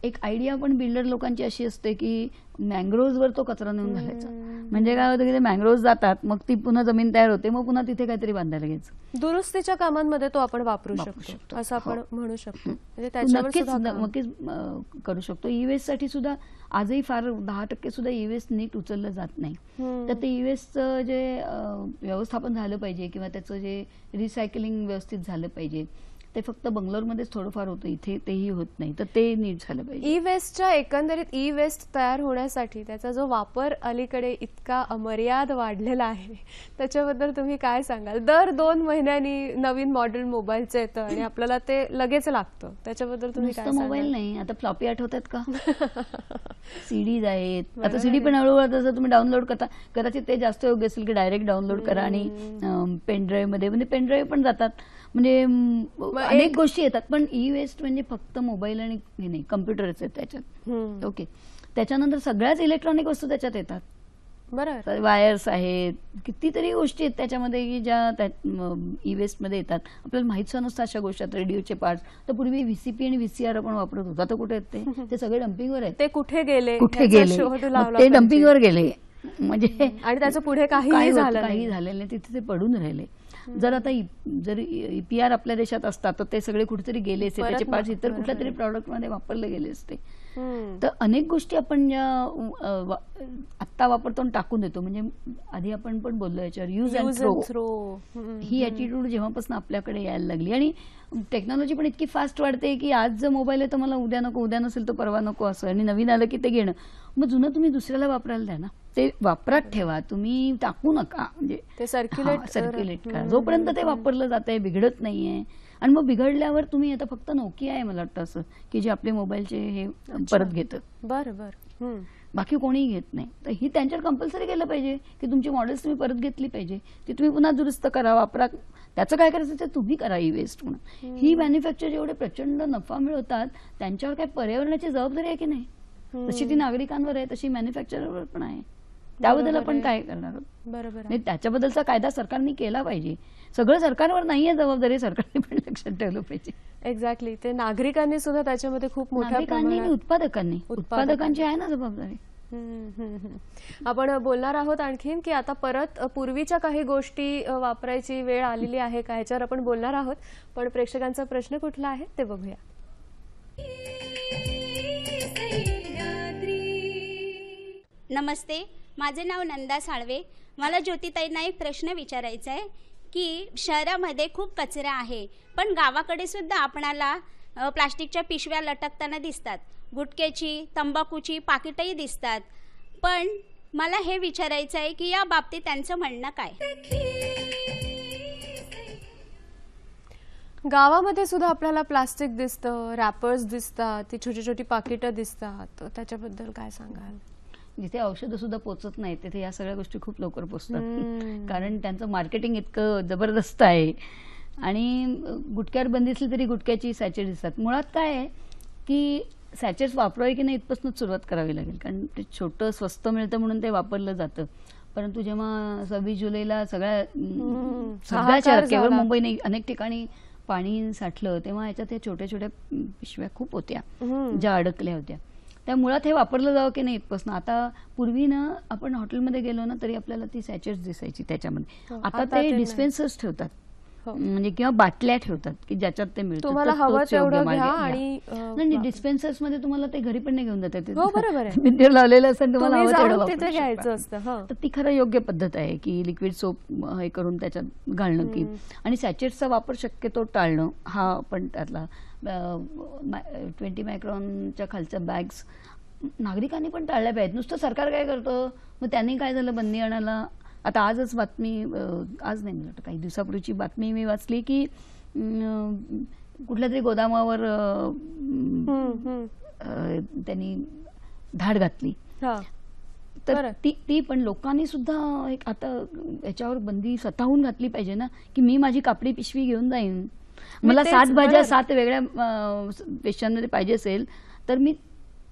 B: एक आयडिया पण बिल्डर लोकांची अशी असते की मँग्रोव्हवर तो कचरा नेऊन घालायचा म्हणजे काय होतं की ते मँग्रोव्ह जातात मग ती पुन्हा जमीन तयार होते मग पुन्हा तिथे काहीतरी बांधायला घ्यायचं
A: दुरुस्तीच्या कामांमध्ये तो आपण वापरू शकतो असं आपण हो. म्हणू शकतो म्हणजे नक्कीच
B: नक्कीच करू शकतो ई साठी सुद्धा आजही फार दहा टक्के सुद्धा यूएस नीट उचललं जात नाही तर ते ईवेस्टचं जे व्यवस्थापन झालं पाहिजे किंवा त्याचं जे रिसायकलिंग व्यवस्थित झालं पाहिजे ते फक्त बंगलोरमध्येच थोडंफार होतं इथे तेही होत नाही तर ते नीट झालं पाहिजे ई
A: वेस्टच्या एकंदरीत ई वेस्ट तयार होण्यासाठी त्याचा जो वापर अलीकडे इतका अमर्याद वाढलेला आहे त्याच्याबद्दल तुम्ही काय सांगाल दर दोन महिन्यांनी नवीन मॉडेल मोबाईलचं येतं आणि आपल्याला ते लगेच लागतं त्याच्याबद्दल
B: तुम्ही काय मोबाईल नाही आता फ्लॉपी आठवतात का सीडीज आहेत आता सीडी पण हळूहळू जसं तुम्ही डाउनलोड करता कदाचित ते जास्त योग्य असेल की डायरेक्ट डाउनलोड करा आणि मध्ये म्हणजे पेनड्राईव्ह पण जातात म्हणजे अनेक गोष्टी येतात पण ई वेस्ट म्हणजे फक्त मोबाईल आणि नाही कम्प्युटरच आहेत त्याच्यात ओके त्याच्यानंतर सगळ्याच इलेक्ट्रॉनिक वस्तू त्याच्यात येतात बरोबर वायर्स आहेत कितीतरी गोष्टी आहेत त्याच्यामध्ये की ज्या ई वेस्टमध्ये येतात आपल्याला माहीत नसतं अशा गोष्टी रेडिओचे पार्ट तर पूर्वी व्हीसीपी आणि व्हीसीआर आपण वापरत होतो आता कुठे येते ते ते सगळे डम्पिंगवर आहेत ते कुठे गेले कुठे गेले ते डम्पिंगवर गेले म्हणजे आणि त्याचं पुढे काही झालं काही झालेलं नाही तिथे ते पडून राहिले जर आता जर आर e आपल्या देशात असतात तर ते सगळे कुठेतरी गेले असते त्याचे पार्ट इतर कुठल्या तरी प्रॉडक्ट मध्ये वापरले गेले असते तर अनेक गोष्टी आपण ज्या आत्ता वापरतो टाकून देतो म्हणजे आधी आपण पण बोललो याच्यावर युज अँड थ्रो ही अटिट्यूड जेव्हापासून आपल्याकडे यायला लागली आणि टेक्नॉलॉजी पण इतकी फास्ट वाढते की आज जर मोबाईल आहे तर मला उद्या नको उद्या नसेल तर परवा नको असं आणि नवीन आलं की ते घेणं मग जुनं तुम्ही दुसऱ्याला वापरायला द्या ना ते वापरात ठेवा तुम्ही टाकू नका म्हणजे ते सर्क्युलेट सर्क्युलेट करा जोपर्यंत ते वापरलं जात आहे बिघडत नाहीये आणि मग बिघडल्यावर तुम्ही आता फक्त नोकिया आहे मला वाटतं असं की जे आपले मोबाईलचे हे परत घेत बरं बाकी कोणीही घेत नाही तर ही त्यांच्यावर कंपल्सरी केलं पाहिजे की तुमची मॉडेल्स तुम्ही परत घेतली पाहिजे ती तुम्ही पुन्हा दुरुस्त करा वापरा त्याचं काय करायचं ते तुम्ही करा ही वेस्ट म्हणून ही मॅन्युफॅक्चर जेवढे प्रचंड नफा मिळवतात त्यांच्यावर काय पर्यावरणाची जबाबदारी आहे की नाही तशी ती नागरिकांवर आहे तशी मॅन्युफॅक्चरवर पण आहे त्याबद्दल आपण काय करणार बरोबर म्हणजे त्याच्याबद्दलचा कायदा सरकारने केला पाहिजे सगळं सरकारवर नाही आहे जबाबदारी सरकारने पण लक्षात ठेवलं पाहिजे एक्झॅक्टली ते नागरिकांनी सुद्धा त्याच्यामध्ये खूप नागरिकांनी उत्पादकांनी उत्पादकांची आहे ना जबाबदारी
A: आपण बोलणार आहोत आणखीन की आता परत पूर्वीच्या काही गोष्टी वापरायची वेळ आलेली आहे का ह्याच्यावर आपण बोलणार आहोत पण प्रेक्षकांचा प्रश्न कुठला आहे ते बघूया
B: नमस्ते माझे नाव नंदा साळवे मला ज्योतिताईंना एक प्रश्न विचारायचा आहे की शहरामध्ये खूप कचरा आहे पण गावाकडे सुद्धा आपणाला प्लास्टिकच्या पिशव्या लटकताना दिसतात गुटख्याची तंबाखूची पाकिटही दिसतात पण मला हे विचारायचं आहे की या बाबतीत त्यांचं म्हणणं काय
A: गावामध्ये सुद्धा आपल्याला प्लास्टिक दिसतं रॅपर्स दिसतात ती छोटी छोटी पाकिटं दिसतात त्याच्याबद्दल काय सांगाल
B: जिथे औषधं सुद्धा पोचत नाहीत तिथे या सगळ्या गोष्टी खूप लवकर पोचतात कारण त्यांचं मार्केटिंग इतकं जबरदस्त आहे आणि गुटख्यावर बंदी असली तरी गुटख्याची सॅचेस दिसतात मुळात काय आहे की सॅचेट्स वापरावे की नाही इथपासूनच सुरुवात करावी लागेल कारण ते छोटं स्वस्त मिळतं म्हणून ते वापरलं जातं परंतु जेव्हा सव्वीस जुलैला सगळ्या सगळ्या केवळ मुंबई अनेक ठिकाणी पाणी साठलं तेव्हा याच्यात त्या छोट्या छोट्या पिशव्या खूप होत्या ज्या अडकल्या होत्या त्या मुळात हे वापरलं जावं की नाही इथपासून आता पूर्वी ना आपण हॉटेलमध्ये गेलो ना तरी आपल्याला ती सॅचर्स दिसायची त्याच्यामध्ये हो, आता ते डिस्पेन्सर्स ठेवतात हो. म्हणजे किंवा बाटल्या ठेवतात की ज्याच्यात ते मिळतं डिस्पेन्सर्स मध्ये तुम्हाला ते घरी पण नाही घेऊन जातात हो, लावलेलं असेल तुम्हाला तर ती खरं योग्य पद्धत आहे की लिक्विड सोप हे करून त्याच्यात घालणं की आणि सॅचेटचा वापर शक्यतो टाळणं हा पण त्यातला ट्वेंटी मायक्रॉनच्या खालच्या बॅग्स नागरिकांनी पण टाळल्या पाहिजेत नुसतं सरकार काय करतं मग त्यांनी काय झालं बंदी आणायला आता आजच बातमी आज नाही वाटतं म्हणजे काही दिवसापूर्वीची बातमी मी वाचली की कुठल्या तरी गोदामावर त्यांनी धाड घातली तर ती ती पण लोकांनी सुद्धा एक आता याच्यावर बंदी स्वतःहून घातली पाहिजे ना की मी माझी कापडी पिशवी घेऊन जाईन मला सात भाज्या सात वेगळ्या पेशांमध्ये पाहिजे असेल तर मी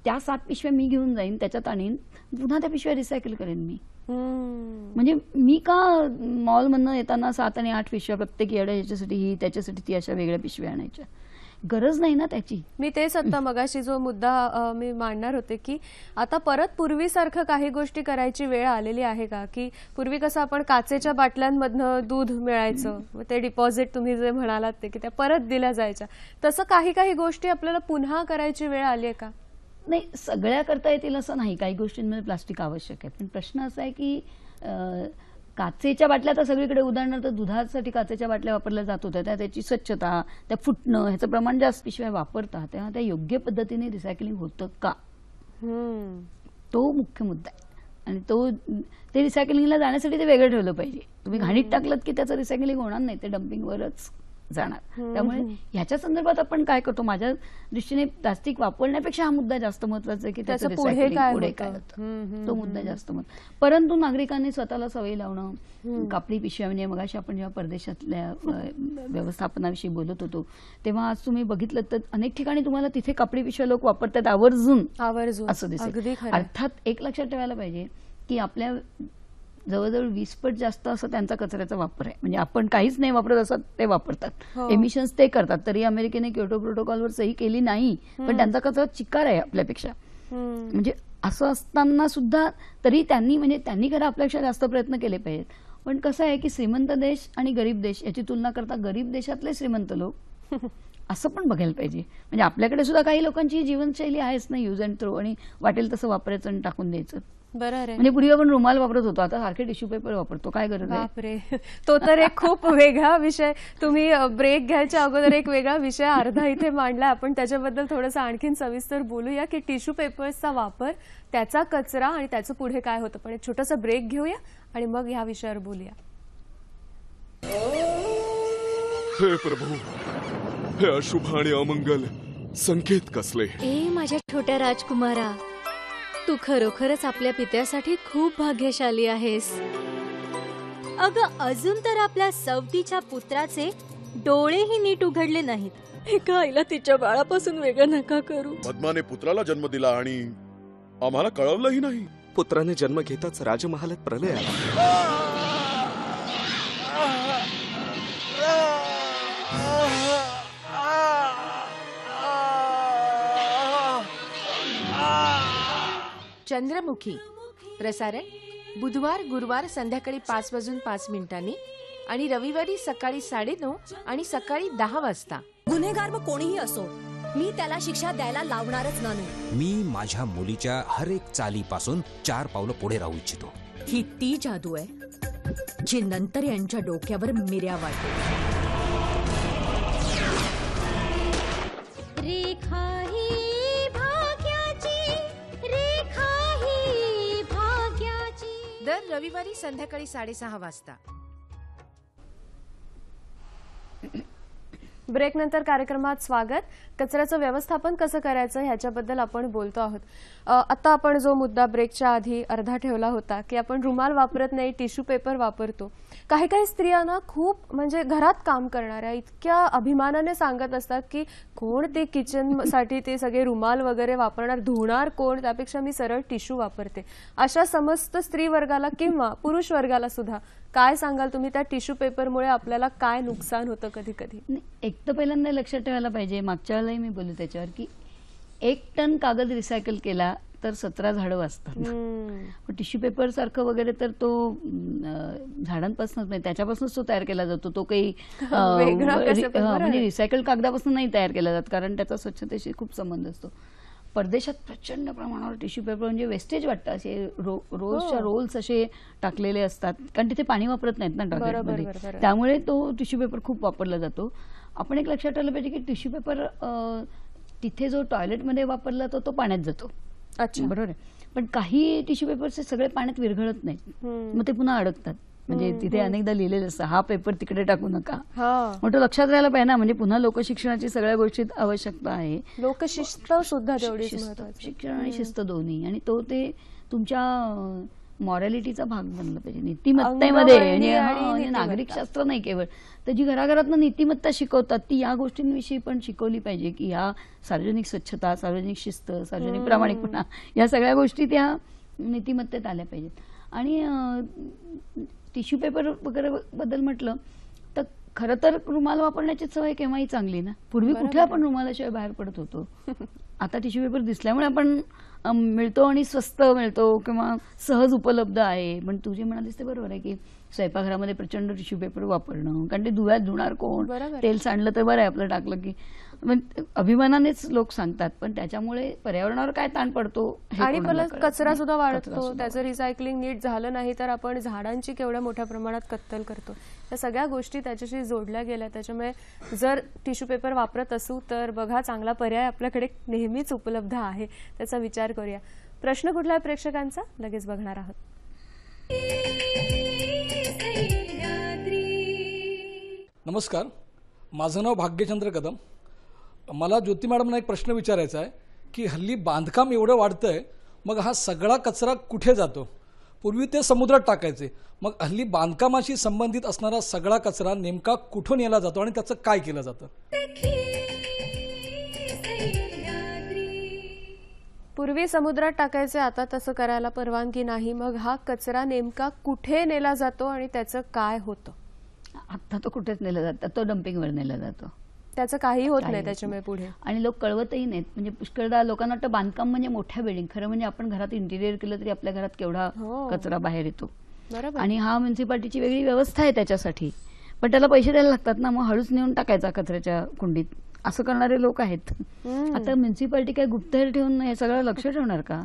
B: त्या सात पिशव्या मी घेऊन जाईन त्याच्यात आणीन पुन्हा त्या पिशव्या रिसायकल करेन मी म्हणजे मी का मॉलमधनं येताना सात आणि आठ पिशव्या प्रत्येक याच्यासाठी ही त्याच्यासाठी ती अशा वेगळ्या पिशव्या आणायच्या गरज नाही ना त्याची
A: मी तेच आता मगाशी जो मुद्दा मी मांडणार होते की आता परत पूर्वीसारखं काही गोष्टी करायची वेळ आलेली आहे का की पूर्वी कसं आपण काचेच्या बाटल्यांमधनं दूध मिळायचं ते डिपॉझिट तुम्ही जे म्हणालात ते की त्या परत दिल्या जायच्या तसं काही काही गोष्टी आपल्याला
B: पुन्हा करायची वेळ आली आहे का नाही सगळ्या करता येतील असं नाही काही गोष्टींमध्ये प्लास्टिक आवश्यक आहे पण प्रश्न असा आहे की काचेच्या बाटल्या तर सगळीकडे उदाहरणार्थ दुधासाठी काचेच्या बाटल्या वापरल्या जात होत्या त्या त्याची स्वच्छता त्या फुटणं ह्याचं प्रमाण जास्त पिशव्या वापरतात तेव्हा त्या योग्य पद्धतीने रिसायकलिंग होतं का तो मुख्य मुद्दा आहे आणि तो ते रिसायकलिंगला जाण्यासाठी ते वेगळं ठेवलं पाहिजे तुम्ही घाणीत टाकलं की त्याचं रिसायकलिंग होणार नाही ते डम्पिंगवरच जाणार त्यामुळे ह्याच्या संदर्भात आपण काय करतो माझ्या दृष्टीने प्लास्टिक वापरण्यापेक्षा हा मुद्दा जास्त महत्वाचा आहे की त्याचं पुढे काय
A: तो मुद्दा जास्त
B: महत्व परंतु नागरिकांनी स्वतःला सवय लावणं कापडी पिशव्या म्हणजे मग आपण जेव्हा परदेशातल्या व्यवस्थापनाविषयी बोलत होतो तेव्हा आज तुम्ही बघितलं तर अनेक ठिकाणी तुम्हाला तिथे कापडी पिशव्या लोक वापरतात आवर्जून आवर्जून असं दिसत अर्थात एक लक्षात ठेवायला पाहिजे की आपल्या जवळजवळ वीस पट जास्त असं त्यांचा कचऱ्याचा वापर आहे म्हणजे आपण काहीच नाही वापरत असं ते वापरतात एमिशन्स हो. ते करतात तरी अमेरिकेने क्योटो प्रोटोकॉलवर सही केली नाही पण त्यांचा कचरा चिकार आहे आपल्यापेक्षा म्हणजे असं असताना सुद्धा तरी त्यांनी म्हणजे त्यांनी खरं आपल्यापेक्षा जास्त प्रयत्न केले पाहिजेत पण कसं आहे की श्रीमंत देश आणि गरीब देश याची तुलना करता गरीब देशातले श्रीमंत लोक असं पण बघायला पाहिजे म्हणजे आपल्याकडे सुद्धा काही लोकांची जीवनशैली आहेच ना यूज अँड थ्रो आणि वाटेल तसं वापरायचं आणि टाकून द्यायचं बरं म्हणजे पूर्वी आपण रुमाल वापरत होतो आता सारखे टिश्यू पेपर वापरतो काय गरज आहे तो तर एक खूप
A: वेगळा विषय तुम्ही ब्रेक घ्यायच्या अगोदर एक वेगळा विषय अर्धा इथे मांडला आपण त्याच्याबद्दल थोडंसं आणखीन सविस्तर बोलूया की टिश्यू पेपर्सचा वापर त्याचा कचरा आणि त्याचं पुढे काय होतं पण एक छोटासा ब्रेक घेऊया आणि मग या विषयावर बोलूया
B: हे प्रभू हे अशुभ आणि अमंगल संकेत कसले
A: हे माझ्या छोट्या राजकुमारा तू खरोखरच आपल्या पित्यासाठी खूप भाग्यशाली आहेस अग अजून तर आपल्या सवतीच्या पुत्राचे डोळेही नीट उघडले नाहीत एका आईला तिच्या बाळापासून वेगळं नका करू पद्माने पुत्राला जन्म दिला आणि आम्हाला कळवलंही नाही पुत्राने जन्म घेताच राजमहालात प्रलय
B: आला
A: चंद्रमुखी प्रसारण बुधवार गुरुवार संध्याकाळी पाच वाजून पाच मिनिटांनी आणि रविवारी सकाळी साडेनऊ आणि सकाळी दहा वाजता गुन्हेगार मग कोणीही असो मी त्याला शिक्षा द्यायला लावणारच नाही मी माझ्या मुलीच्या हर एक चालीपासून चार पावलं पुढे राहू इच्छितो
B: ही ती जादू आहे जी नंतर यांच्या डोक्यावर मिऱ्या वाटते रेखा
A: रविवारी संध्याकाळी साडेसहा वाजता ब्रेकनंतर कार्यक्रमात स्वागत कचऱ्याचं व्यवस्थापन कसं करायचं ह्याच्याबद्दल आपण बोलतो आहोत आता आपण जो मुद्दा ब्रेकच्या आधी अर्धा ठेवला होता की आपण रुमाल वापरत नाही टिश्यू पेपर वापरतो काही काही स्त्रियांना खूप म्हणजे घरात काम करणाऱ्या इतक्या अभिमानाने सांगत असतात की कोण ते किचन साठी ते सगळे रुमाल वगैरे वापरणार धुणार कोण त्यापेक्षा मी सरळ टिश्यू वापरते अशा समस्त स्त्री वर्गाला किंवा पुरुष वर्गाला सुद्धा काय सांगाल तुम्ही त्या टिश्यू पेपरमुळे आपल्याला
B: काय नुकसान होतं कधी कधी एक तर पहिल्यांदा लक्षात ठेवायला पाहिजे मागच्या वेळेलाही मी बोलू त्याच्यावर की एक टन कागद रिसायकल केला तर सतरा झाडं
A: वाचतात
B: टिश्यू पेपर सारखं वगैरे तर तो झाडांपासूनच नाही त्याच्यापासूनच तो तयार केला जातो तो काही म्हणजे रिसायकल कागदापासून नाही तयार केला जात कारण त्याचा स्वच्छतेशी खूप संबंध असतो परदेशात प्रचंड प्रमाणावर टिश्यू पेपर म्हणजे वेस्टेज वाटतं असे रोजच्या रोल्स हो. असे टाकलेले असतात कारण तिथे पाणी वापरत नाहीत ना टॉयलेटमध्ये त्यामुळे तो टिश्यू पेपर खूप वापरला जातो आपण एक लक्षात ठेवलं पाहिजे की टिश्यू पेपर तिथे जो टॉयलेटमध्ये वापरला तो तो पाण्यात जातो अच्छा बरोबर पण काही टिश्यू पेपर सगळे पाण्यात विरघळत नाही मग ते पुन्हा अडकतात म्हणजे तिथे अनेकदा लिहिलेलं असतं हा पेपर तिकडे टाकू नका म्हणतो लक्षात राहायला पाहिजे ना म्हणजे पुन्हा लोकशिक्षणाची सगळ्या गोष्टीत आवश्यकता आहे लोकशिस्त सुद्धा शिक्षण आणि शिस्त दोन्ही आणि तो ते तुमच्या मॉरॅलिटीचा भाग बनला पाहिजे नीतिमत्तेमध्ये शास्त्र नाही केवळ तर जी घराघरातनं नीतिमत्ता शिकवतात ती या गोष्टींविषयी पण शिकवली पाहिजे की ह्या सार्वजनिक स्वच्छता सार्वजनिक शिस्त सार्वजनिक प्रामाणिकपणा या सगळ्या गोष्टी त्या नीतिमत्तेत आल्या पाहिजेत आणि टिश्यू पेपर वगैरे बद्दल म्हटलं तर खर तर रुमाल वापरण्याची सवय केव्हाही चांगली ना पूर्वी कुठे आपण रुमालाशिवाय बाहेर पडत होतो आता टिश्यू पेपर दिसल्यामुळे आपण मिळतो आणि स्वस्त मिळतो किंवा सहज उपलब्ध आहे पण तुझे म्हणालीस ते बरोबर आहे की स्वयंपाकघरामध्ये प्रचंड टिश्यू पेपर वापरणं कारण ते धुव्यात धुणार कोण तेल सांडलं तर बरं आहे आपलं टाकलं की अभिमानानेच लोक सांगतात पण त्याच्यामुळे पर्यावरणावर काय ताण पडतो आणि मला कचरा सुद्धा वाढतो त्याचं
A: रिसायकलिंग नीट झालं नाही तर आपण झाडांची केवढ्या मोठ्या प्रमाणात कत्तल करतो या सगळ्या गोष्टी त्याच्याशी जोडल्या गेल्या त्याच्यामुळे जर टिश्यू पेपर वापरत असू तर बघा चांगला पर्याय आपल्याकडे नेहमीच उपलब्ध आहे त्याचा विचार करूया प्रश्न कुठला आहे प्रेक्षकांचा लगेच बघणार आहोत
B: नमस्कार माझं नाव भाग्यचंद्र कदम मला ज्योती मॅडमना एक प्रश्न विचारायचा आहे की हल्ली बांधकाम एवढं वाढतंय मग हा सगळा कचरा कुठे जातो पूर्वी ते समुद्रात टाकायचे मग हल्ली बांधकामाशी संबंधित असणारा सगळा कचरा नेमका कुठून नेला जातो आणि त्याचं काय केलं जातं
A: पूर्वी समुद्रात टाकायचे आता तसं करायला परवानगी नाही मग हा कचरा नेमका कुठे नेला जातो आणि त्याचं काय होतं
B: आत्ता तो कुठेच नेला जातो तो डम्पिंगवर नेला जातो त्याचं काही होत नाही त्याच्यामुळे पुढे आणि लोक कळवतही नाहीत म्हणजे पुष्कळदा लोकांना वाटतं बांधकाम म्हणजे मोठ्या बिल्डिंग खरं म्हणजे आपण घरात इंटिरियर केलं तरी आपल्या घरात केवढा हो. कचरा बाहेर येतो बरोबर आणि हा म्युन्सिपाल्टीची वेगळी व्यवस्था आहे त्याच्यासाठी पण त्याला पैसे द्यायला लागतात ना मग हळूच नेऊन टाकायचा कचऱ्याच्या कुंडीत असं करणारे लोक आहेत आता म्युन्सिपाल्टी काय गुप्तहेर ठेवून हे सगळं लक्ष ठेवणार का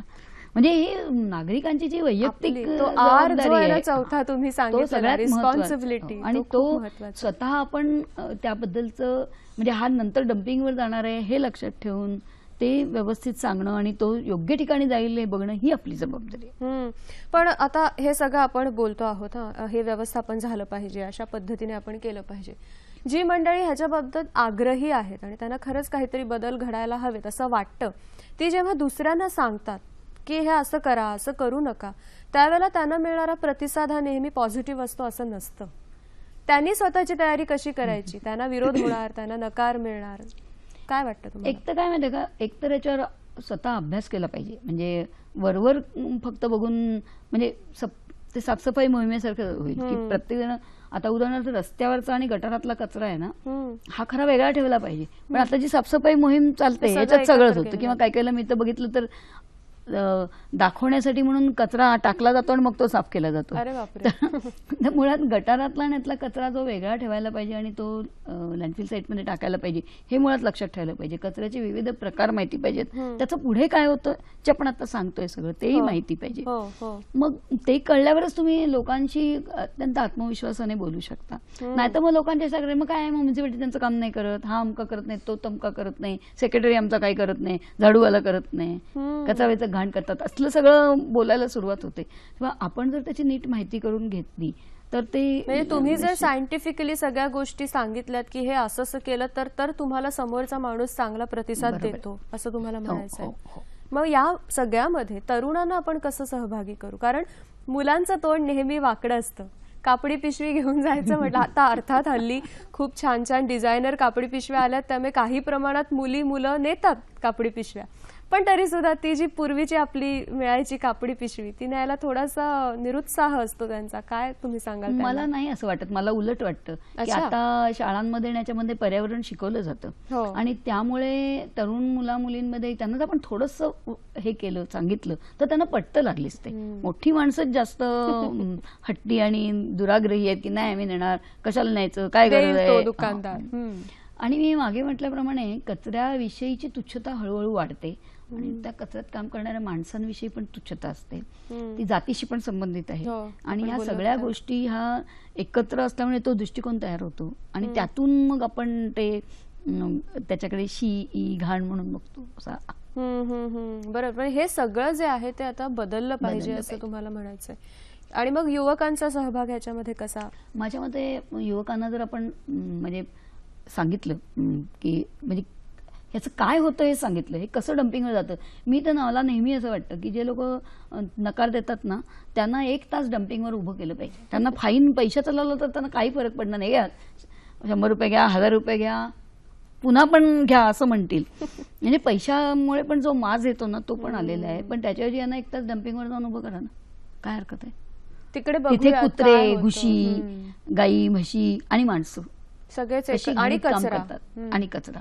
B: म्हणजे ही नागरिकांची जी वैयक्तिक चौथा तुम्ही रिस्पॉन्सिबिलिटी आणि तो स्वतः आपण त्याबद्दलच म्हणजे हा नंतर वर जाणार आहे हे लक्षात ठेवून ते व्यवस्थित सांगणं आणि तो योग्य ठिकाणी जाईल हे बघणं ही आपली जबाबदारी
A: पण आता हे सगळं आपण बोलतो आहोत हे व्यवस्थापन झालं पाहिजे अशा पद्धतीने आपण केलं पाहिजे जी मंडळी ह्याच्याबद्दल आग्रही आहेत आणि त्यांना खरंच काहीतरी बदल घडायला हवेत असं वाटतं ती जेव्हा दुसऱ्यांना सांगतात की हे असं करा असं करू नका त्यावेळेला त्यांना मिळणारा प्रतिसाद हा नेहमी पॉझिटिव्ह असतो असं नसतं त्यांनी स्वतःची तयारी कशी करायची त्यांना विरोध होणार त्यांना नकार मिळणार काय वाटतं एक
B: तर काय माहिती का एक तर याच्यावर स्वतः अभ्यास केला पाहिजे म्हणजे वरवर फक्त बघून म्हणजे ते साफसफाई मोहिमेसारखं होईल की प्रत्येक जण आता उदाहरणार्थ रस्त्यावरचा आणि गटारातला कचरा आहे ना हा खरा वेगळा ठेवला पाहिजे पण आता जी साफसफाई मोहीम चालते याच्यात सगळंच होतं किंवा काही काही मी तर बघितलं तर दाखवण्यासाठी म्हणून कचरा टाकला जातो आणि मग तो साफ केला जातो मुळात गटारातला आणि कचरा जो वेगळा ठेवायला पाहिजे आणि तो लँडफिल साईटमध्ये टाकायला पाहिजे हे मुळात लक्षात ठेवायला पाहिजे कचऱ्याचे विविध प्रकार माहिती पाहिजेत त्याचं पुढे काय होतं जे आपण आता सांगतोय सगळं तेही हो. माहिती पाहिजे हो, हो. मग ते कळल्यावरच तुम्ही लोकांशी अत्यंत आत्मविश्वासाने बोलू शकता नाहीतर मग लोकांच्या सगळे मग काय म्युन्सिपाल्टी म्हणजे त्यांचं काम नाही करत हा अमका करत नाही तो तमका करत नाही सेक्रेटरी आमचा काही करत नाही झाडूवाला करत नाही कचरा घाण करतात असलं सगळं बोलायला सुरुवात होते तेव्हा आपण जर त्याची नीट माहिती करून घेतली तर ते म्हणजे तुम्ही जर
A: सायंटिफिकली सगळ्या गोष्टी सांगितल्यात की हे असं असं केलं तर तर तुम्हाला समोरचा माणूस चांगला प्रतिसाद देतो असं तुम्हाला हो, म्हणायचं आहे हो, हो. मग या सगळ्यामध्ये तरुणांना आपण कसं सहभागी करू कारण मुलांचं तोंड नेहमी वाकडं असतं कापडी पिशवी घेऊन जायचं म्हटलं आता अर्थात हल्ली खूप छान छान डिझायनर कापडी पिशव्या आल्यात त्यामुळे काही प्रमाणात मुली मुलं नेतात कापडी पिशव्या पण तरी सुद्धा ती जी पूर्वीची आपली मिळायची कापडी पिशवी ती न्यायला थोडासा निरुत्साह असतो त्यांचा काय तुम्ही सांगाल मला नाही
B: असं वाटत मला उलट वाटतं की आता शाळांमध्ये याच्यामध्ये पर्यावरण शिकवलं जातं हो. आणि त्यामुळे तरुण मुला मुलींमध्ये त्यांना आपण थोडस हे केलं सांगितलं तर त्यांना पटतं लागलीच ते मोठी माणसंच जास्त हट्टी आणि दुराग्रही आहेत की नाही आम्ही नेणार कशाला न्यायचं काय गरज दुकानदार आणि मी मागे म्हटल्याप्रमाणे कचऱ्याविषयीची तुच्छता हळूहळू वाढते आणि त्या कचऱ्यात काम करणाऱ्या माणसांविषयी पण तुच्छता असते ती जातीशी पण संबंधित आहे हो,
A: आणि ह्या सगळ्या गोष्टी
B: ह्या एकत्र असल्यामुळे तो दृष्टिकोन तयार होतो आणि त्यातून मग आपण ते त्याच्याकडे शी ई घाण म्हणून बघतो असा
A: बरोबर हे सगळं जे आहे ते आता बदललं पाहिजे असं तुम्हाला म्हणायचंय
B: आणि मग युवकांचा सहभाग ह्याच्यामध्ये कसा माझ्या मते युवकांना जर आपण म्हणजे सांगितलं की म्हणजे याचं काय होतं हे सांगितलं हे कसं डम्पिंगवर जातं मी तर मला नेहमी असं वाटतं की जे लोक नकार देतात ना त्यांना एक तास डम्पिंगवर उभं केलं पाहिजे त्यांना फाईन पैशाचं लावलं तर त्यांना काही फरक पडणार नाही घ्या शंभर रुपये घ्या हजार रुपये घ्या पुन्हा पण घ्या असं म्हणतील म्हणजे पैशामुळे पण जो माज येतो ना तो पण आलेला आहे पण त्याच्याऐवजी यांना एक तास डम्पिंगवर जाऊन उभं करा ना काय हरकत आहे तिकडे तिथे कुत्रे घुशी गाई म्हशी आणि माणसं
A: सगळेच आणि कचरा आणि कचरा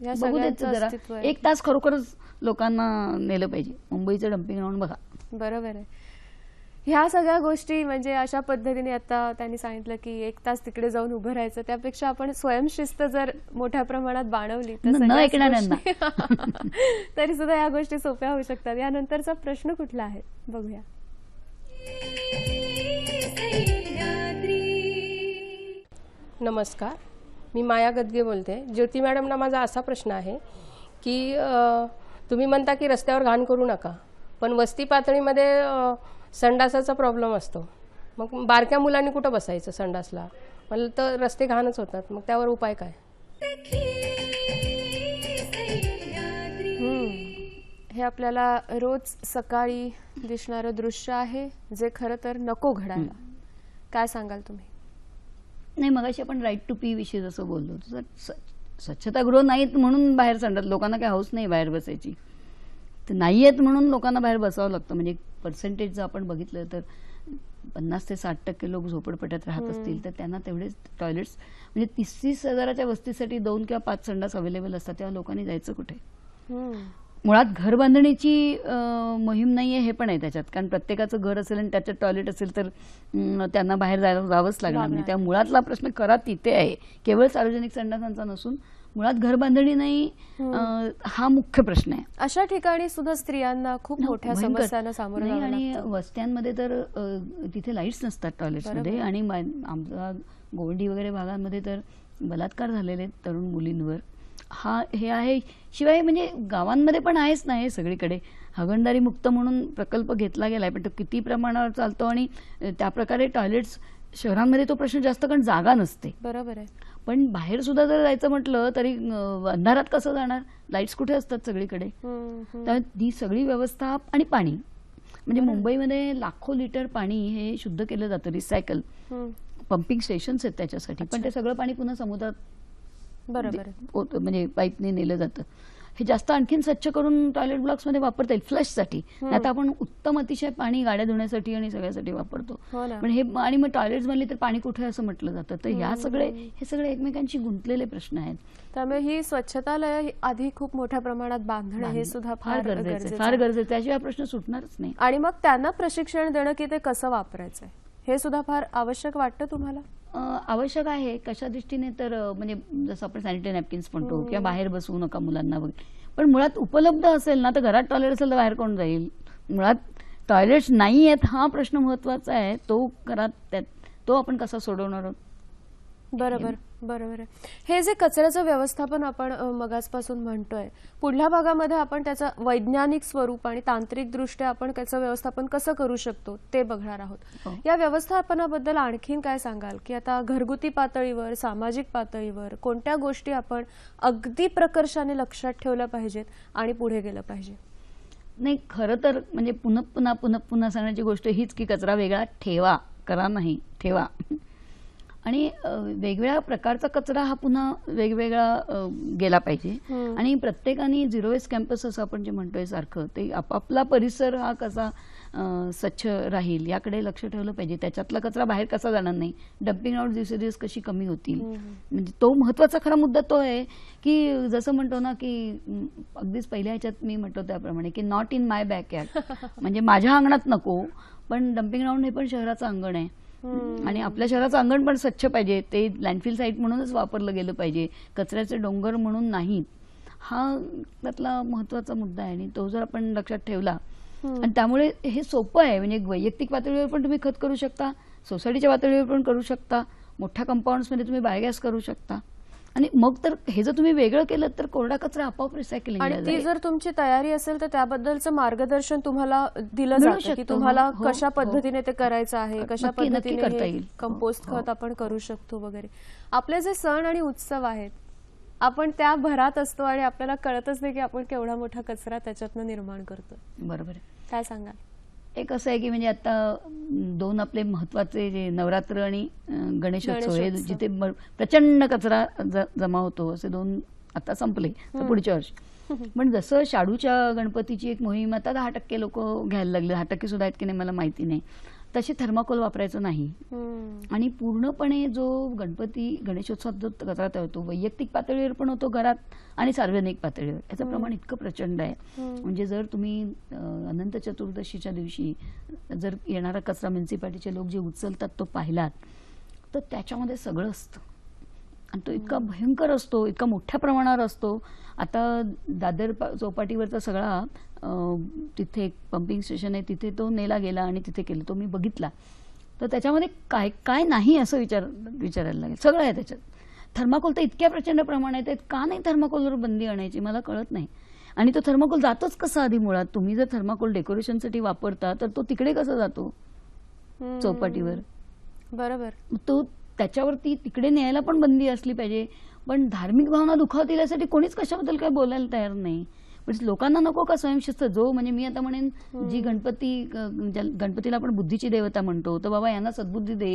A: बघू जरा एक
B: तास खरोखरच लोकांना नेलं पाहिजे मुंबईचं डम्पिंग ग्राउंड बघा
A: बरोबर आहे ह्या सगळ्या गोष्टी म्हणजे अशा पद्धतीने आता त्यांनी सांगितलं की एक तास तिकडे जाऊन उभं राहायचं त्यापेक्षा आपण स्वयंशिस्त जर मोठ्या प्रमाणात बाणवली तरी सुद्धा या गोष्टी सोप्या होऊ शकतात यानंतरचा प्रश्न कुठला आहे बघूया नमस्कार मी माया गदगे बोलते ज्योती मॅडमना माझा असा प्रश्न आहे की तुम्ही म्हणता की रस्त्यावर घाण करू नका पण वस्ती पातळीमध्ये संडासाचा प्रॉब्लेम असतो मग बारक्या मुलांनी कुठं बसायचं संडासला मला तर रस्ते घाणच होतात मग त्यावर उपाय काय हे आपल्याला रोज सकाळी दिसणारं दृश्य आहे जे खरं तर नको घडायला काय सांगाल तुम्ही
B: नाही मगाशी आपण राईट टू पी विषय जसं बोललो तर स्वच्छता स्वच्छतागृह नाहीत म्हणून बाहेर सांडतात लोकांना काही हौस नाही बाहेर बसायची तर नाही म्हणून लोकांना बाहेर बसावं लागतं म्हणजे पर्सेंटेज जर आपण बघितलं तर पन्नास ते साठ टक्के लोक झोपडपट्यात राहत असतील तर त्यांना तेवढेच टॉयलेट्स म्हणजे तीस तीस हजाराच्या वस्तीसाठी दोन किंवा पाच संडास अवेलेबल असतात तेव्हा लोकांनी जायचं कुठे मुळात घर बांधणीची मोहीम नाही आहे हे पण आहे त्याच्यात कारण प्रत्येकाचं घर असेल आणि त्याच्यात टॉयलेट असेल तर त्यांना बाहेर जायला जावंच लागणार नाही त्या मुळातला प्रश्न करा तिथे आहे केवळ सार्वजनिक संडासांचा नसून मुळात घर बांधणी नाही हा मुख्य प्रश्न आहे
A: अशा ठिकाणी सुद्धा स्त्रियांना खूप मोठ्या समस्यांना सामोरं आणि
B: वस्त्यांमध्ये तर तिथे लाईट्स नसतात टॉयलेट्समध्ये आणि आमचा गोंडी वगैरे भागांमध्ये तर बलात्कार झालेले तरुण मुलींवर हा हे आहे शिवाय म्हणजे गावांमध्ये पण आहेच नाही सगळीकडे हगणदारी मुक्त म्हणून प्रकल्प घेतला गेला आहे पण तो किती प्रमाणावर चालतो आणि त्याप्रकारे टॉयलेट्स शहरांमध्ये तो प्रश्न जास्त कारण जागा नसते बरोबर आहे पण बाहेर सुद्धा जर जायचं म्हटलं तरी अंधारात कसं जाणार लाईट्स कुठे असतात सगळीकडे तर ही सगळी व्यवस्था आणि पाणी म्हणजे मुंबईमध्ये लाखो लिटर पाणी हे शुद्ध केलं जातं रिसायकल पंपिंग स्टेशन्स आहेत त्याच्यासाठी पण ते सगळं पाणी पुन्हा समुद्रात बरोबर म्हणजे पाईपने नेलं जातं हे जास्त आणखीन स्वच्छ करून टॉयलेट ब्लॉक्समध्ये वापरता येईल फ्लशसाठी आता आपण उत्तम अतिशय पाणी गाड्या धुण्यासाठी आणि सगळ्यासाठी वापरतो हो पण हे आणि मग टॉयलेट बनले तर पाणी कुठे असं म्हटलं जातं तर ह्या सगळे हे
A: सगळे एकमेकांशी गुंतलेले प्रश्न आहेत त्यामुळे ही स्वच्छतालय आधी खूप मोठ्या प्रमाणात बांधणं हे सुद्धा फार गरजेचं फार गरजेचं त्याशिवाय प्रश्न सुटणारच नाही आणि मग त्यांना प्रशिक्षण देणं
B: की ते कसं वापरायचं हे सुद्धा फार आवश्यक वाटतं तुम्हाला आवश्यक आहे कशा दृष्टीने तर म्हणजे जसं आपण सॅनिटरी नॅपकिन्स म्हणतो हो. किंवा बाहेर बसवू नका मुलांना वगैरे पण मुळात उपलब्ध असेल ना तर घरात टॉयलेट असेल तर बाहेर कोण जाईल मुळात टॉयलेट्स नाही आहेत हा प्रश्न महत्त्वाचा आहे तो घरात त्यात तो आपण कसा सोडवणार आहोत बरोबर
A: बरोबर हे जे कचऱ्याचं व्यवस्थापन आपण मगासपासून म्हणतोय पुढल्या भागामध्ये आपण त्याचं वैज्ञानिक स्वरूप आणि तांत्रिकदृष्ट्या आपण त्याचं व्यवस्थापन कसं करू शकतो ते बघणार आहोत हो. या व्यवस्थापनाबद्दल आणखीन काय सांगाल की आता घरगुती पातळीवर सामाजिक पातळीवर कोणत्या गोष्टी आपण अगदी प्रकर्षाने लक्षात ठेवल्या पाहिजेत आणि पुढे गेलं पाहिजे
B: नाही खरं तर म्हणजे पुन्हा पुन्हा पुन्हा पुन्हा सांगण्याची गोष्ट हीच की कचरा वेगळा ठेवा करा नाही ठेवा आणि वेगवेगळ्या प्रकारचा कचरा हा पुन्हा वेगवेगळा गेला पाहिजे आणि प्रत्येकाने झिरो वेस्ट कॅम्पस असं आपण जे म्हणतोय सारखं ते आपापला परिसर हा कसा स्वच्छ राहील याकडे लक्ष ठेवलं पाहिजे त्याच्यातला कचरा बाहेर कसा जाणार नाही डम्पिंग आउट दिवसेदिवस कशी कमी होतील म्हणजे तो महत्वाचा खरा मुद्दा तो आहे की जसं म्हणतो ना की अगदीच पहिल्या ह्याच्यात मी म्हटलो त्याप्रमाणे की नॉट इन माय बॅक म्हणजे माझ्या अंगणात नको पण डम्पिंग ग्राउंड हे पण शहराचं अंगण आहे आणि आपल्या शहराचं अंगण पण स्वच्छ पाहिजे ते लँडफिल साईट म्हणूनच वापरलं गेलं पाहिजे कचऱ्याचे डोंगर म्हणून नाही हा त्यातला महत्वाचा मुद्दा आहे आणि तो जर आपण लक्षात ठेवला आणि त्यामुळे हे सोपं आहे म्हणजे वैयक्तिक पातळीवर पण तुम्ही खत करू शकता सोसायटीच्या पातळीवर पण करू शकता मोठ्या मध्ये तुम्ही बायोगॅस करू शकता आणि मग तर हे जर तुम्ही वेगळं केलं तर कोरडा कचरा आपोआप रिसायकलिंग आणि ती जर
A: तुमची तयारी असेल तर त्याबद्दलचं मार्गदर्शन तुम्हाला
B: दिलं जातं की तुम्हाला हो, हो, कशा हो. पद्धतीने
A: ते करायचं आहे कशा पद्धतीने कंपोस्ट खत आपण करू शकतो वगैरे आपले जे सण आणि उत्सव आहेत आपण त्या भरात असतो आणि आपल्याला कळतच नाही की आपण केवढा मोठा कचरा त्याच्यातनं निर्माण करतो बरोबर काय सांगाल
B: एक असं आहे की म्हणजे आता दोन आपले महत्वाचे जे नवरात्र आणि गणेशोत्सव हे जिथे प्रचंड कचरा जमा होतो असे दोन आता संपले पुढच्या वर्षी पण जसं शाडूच्या गणपतीची एक मोहीम आता दहा टक्के लोक घ्यायला लागले दहा टक्के सुद्धा आहेत की नाही मला माहिती नाही तसे थर्माकोल वापरायचं नाही आणि पूर्णपणे जो गणपती गणेशोत्सव जो कचरा तयार होतो वैयक्तिक पातळीवर पण होतो घरात आणि सार्वजनिक पातळीवर याचं प्रमाण इतकं प्रचंड आहे म्हणजे जर तुम्ही अनंत चतुर्दशीच्या दिवशी जर येणारा कचरा म्युन्सिपाल्टीचे लोक जे उचलतात तो पाहिलात तर त्याच्यामध्ये सगळं असतं आणि तो इतका भयंकर असतो इतका मोठ्या प्रमाणावर असतो आता दादर चौपाटीवरचा सगळा तिथे एक पंपिंग स्टेशन आहे तिथे तो नेला गेला आणि तिथे केला तो मी बघितला तर त्याच्यामध्ये काय काय नाही असं विचार विचारायला लागेल सगळं आहे त्याच्यात थर्माकोल तर इतक्या प्रचंड प्रमाणात आहेत का नाही थर्माकोलवर बंदी आणायची मला कळत नाही आणि तो थर्माकोल जातोच कसा आधी मुळात तुम्ही जर थर्माकोल डेकोरेशनसाठी वापरता तर तो तिकडे कसा जातो चौपाटीवर बरोबर तो त्याच्यावरती तिकडे न्यायला पण बंदी असली पाहिजे पण धार्मिक भावना दुखावतील यासाठी कोणीच कशाबद्दल काय बोलायला तयार नाही म्हणजे लोकांना नको का स्वयंशिस्त जो म्हणजे मी आता म्हणेन जी गणपती गणपतीला आपण बुद्धीची देवता म्हणतो तर बाबा यांना सद्बुद्धी दे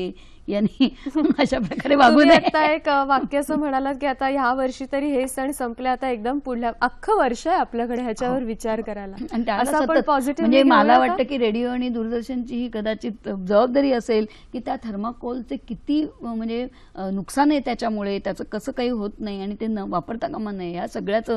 B: यांनी अशा प्रकारे वागू दे आता एक
A: वाक्य असं म्हणालात की आता ह्या वर्षी तरी हे सण संपले आता एकदम पुढल्या अख्खं वर्ष आहे आपल्याकडे
B: ह्याच्यावर हो. विचार करायला आणि पॉझिटिव्ह म्हणजे मला वाटतं की रेडिओ आणि दूरदर्शनची ही कदाचित जबाबदारी असेल की त्या थर्माकोलचे किती म्हणजे नुकसान आहे त्याच्यामुळे त्याचं कसं काही होत नाही आणि ते न वापरता कामा नये या सगळ्याच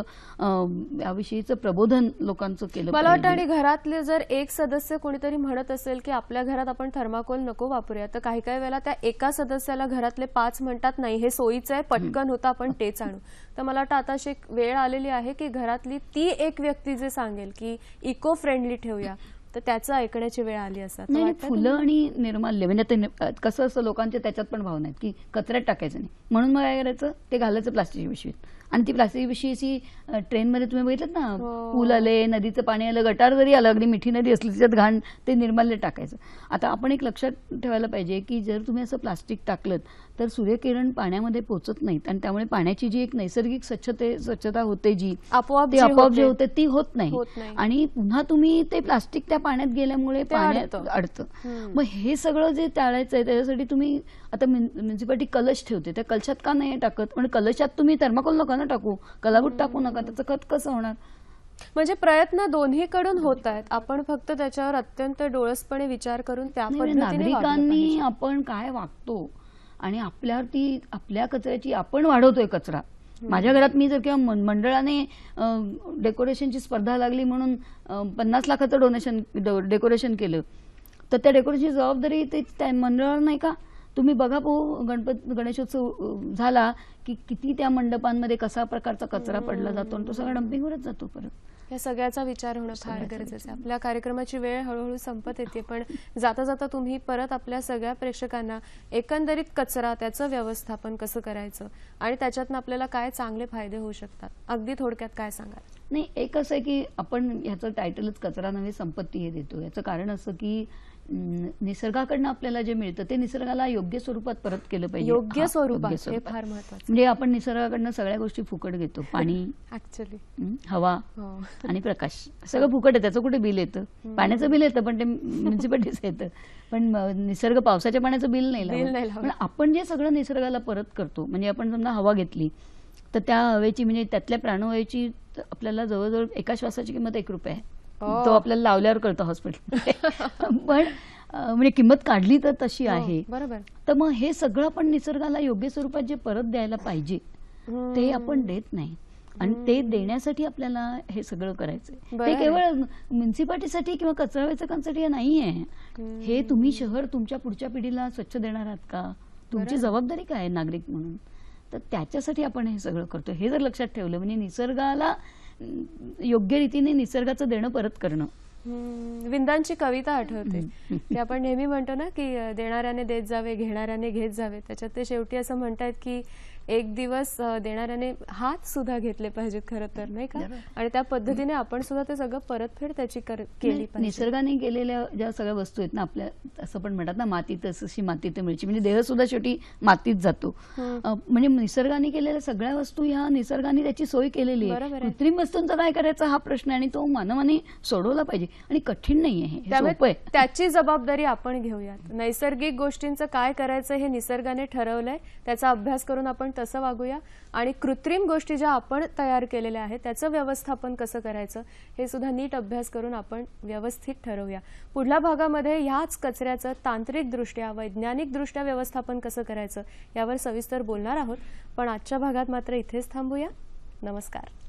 B: याविषयी गोष्टीचं प्रबोधन लोकांचं केलं मला वाटतं आणि
A: घरातले जर एक सदस्य कोणीतरी म्हणत असेल की आपल्या घरात आपण थर्माकोल नको वापरूया तर काही काही वेळेला त्या एका सदस्याला घरातले पाच म्हणतात नाही हे सोयीचं आहे पटकन होतं आपण तेच आणू तर मला वाटतं आता अशी वेळ आलेली आहे की घरातली ती एक व्यक्ती जे सांगेल की इको फ्रेंडली ठेवूया तर त्याचं ऐकण्याची वेळ आली असतात फुलं
B: आणि निर्माल्य म्हणजे ते कसं असं लोकांच्या त्याच्यात पण भावना आहेत की कचऱ्यात टाकायचं नाही म्हणून मग काय करायचं ते घालायचं प्लास्टिकच्या पिशवीत आणि ती प्लास्टिक पिशवी अशी ट्रेनमध्ये तुम्ही बघितलं ना हो. पूल आले नदीचं पाणी आलं गटार जरी आलं अगदी मिठी नदी असली त्याच्यात घाण ते निर्माल्य टाकायचं आता आपण एक लक्षात ठेवायला पाहिजे की जर तुम्ही असं प्लास्टिक टाकलं तर सूर्यकिरण पाण्यामध्ये पोहोचत नाहीत आणि त्यामुळे पाण्याची जी एक नैसर्गिक स्वच्छते स्वच्छता होते जी आपोआप आपोआप जे होते ती होत नाही आणि पुन्हा तुम्ही ते प्लास्टिक त्या पाण्यात गेल्यामुळे पाण्यात अडतं मग हे सगळं जे टाळायचं आहे त्याच्यासाठी तुम्ही आता म्युन्सिपाल्टी कलश ठेवते त्या कलशात का नाही टाकत पण कलशात तुम्ही थर्माकोल नका ना टाकू कलागुट टाकू नका त्याचं खत कसं होणार
A: म्हणजे प्रयत्न दोन्हीकडून होत आहेत आपण फक्त त्याच्यावर अत्यंत डोळसपणे विचार करून त्या नागरिकांनी
B: आपण काय वागतो आणि आपल्या ती आपल्या कचऱ्याची आपण वाढवतोय कचरा माझ्या घरात मी जर किंवा मंडळाने डेकोरेशनची स्पर्धा लागली म्हणून पन्नास लाखाचं डोनेशन डेकोरेशन केलं तर त्या डेकोरेशनची जबाबदारी ते मंडळावर नाही का तुम्ही बघा पो गणपत गणेशोत्सव झाला की किती त्या मंडपांमध्ये कसा प्रकारचा कचरा पडला जातो आणि तो सगळा डम्पिंगवरच जातो परत
A: या सगळ्याचा विचार होणं फार गरजेचं आहे आपल्या कार्यक्रमाची वेळ हळूहळू संपत येते पण जाता जाता तुम्ही परत आपल्या सगळ्या प्रेक्षकांना एकंदरीत कचरा त्याचं व्यवस्थापन कसं करायचं आणि त्याच्यातनं आपल्याला काय चांगले फायदे होऊ शकतात अगदी थोडक्यात काय सांगाल
B: नाही एक असं आहे की आपण ह्याचं टायटलच कचरा नव्हे संपत्ती हे देतो याचं कारण असं की निसर्गाकडनं आपल्याला जे मिळतं ते निसर्गाला योग्य स्वरूपात परत केलं पाहिजे योग्य स्वरूपात फार म्हणजे आपण निसर्गाकडनं सगळ्या गोष्टी फुकट घेतो पाणी हवा हो. आणि प्रकाश सगळं फुकट आहे त्याचं कुठे बिल येतं पाण्याचं बिल येतं पण ते म्युन्सिपाल्टीच येतं पण निसर्ग पावसाच्या पाण्याचं बिल नाही पण आपण जे सगळं निसर्गाला परत करतो म्हणजे आपण समजा हवा घेतली तर त्या हवेची म्हणजे त्यातल्या प्राणवायूची आपल्याला जवळजवळ एका श्वासाची किंमत एक रुपये आहे हो. तो आपल्याला लावल्यावर कळतं हॉस्पिटल पण म्हणजे किंमत काढली तर तशी हो, आहे बरोबर तर मग हे सगळं आपण निसर्गाला योग्य स्वरूपात जे परत द्यायला पाहिजे ते आपण देत नाही आणि ते देण्यासाठी आपल्याला हे सगळं करायचंय ते केवळ म्युन्सिपाल्टीसाठी किंवा कचरा वेचकांसाठी नाही आहे हे तुम्ही शहर तुमच्या पुढच्या पिढीला स्वच्छ देणार आहात का तुमची जबाबदारी काय नागरिक म्हणून तर त्याच्यासाठी आपण हे सगळं करतो हे जर लक्षात ठेवलं म्हणजे निसर्गाला योग्य रीतीने निसर्गाचं देणं परत करणं
A: विंदांची कविता आठवते की आपण नेहमी म्हणतो ना की देणाऱ्याने देत जावे घेणाऱ्याने घेत जावे त्याच्यात ते शेवटी असं म्हणतात की एक दिवस देणाऱ्याने हात सुद्धा घेतले पाहिजे खरं तर नाही का आणि त्या पद्धतीने आपण सुद्धा ते सगळं परतफेड त्याची केली निसर्गाने
B: गेलेल्या ज्या सगळ्या वस्तू आहेत ना आपल्या असं पण म्हणतात ना मातीत माती तर मिळची म्हणजे देह सुद्धा शेवटी मातीत जातो म्हणजे निसर्गाने केलेल्या सगळ्या वस्तू ह्या निसर्गाने त्याची सोय केलेली आहे कृत्रिम वस्तूंचा काय करायचा हा प्रश्न आणि तो मानवाने सोडवला पाहिजे आणि कठीण नाही आहे त्याची जबाबदारी आपण
A: घेऊयात नैसर्गिक गोष्टींचं काय करायचं हे निसर्गाने ठरवलंय त्याचा अभ्यास करून आपण तसं वागूया आणि कृत्रिम गोष्टी ज्या आपण तयार केलेल्या आहेत त्याचं व्यवस्थापन कसं करायचं हे सुद्धा नीट अभ्यास करून आपण व्यवस्थित ठरवूया पुढल्या भागामध्ये ह्याच कचऱ्याचं तांत्रिकदृष्ट्या वैज्ञानिकदृष्ट्या व्यवस्थापन कसं करायचं यावर सविस्तर बोलणार आहोत पण आजच्या भागात मात्र इथेच थांबूया नमस्कार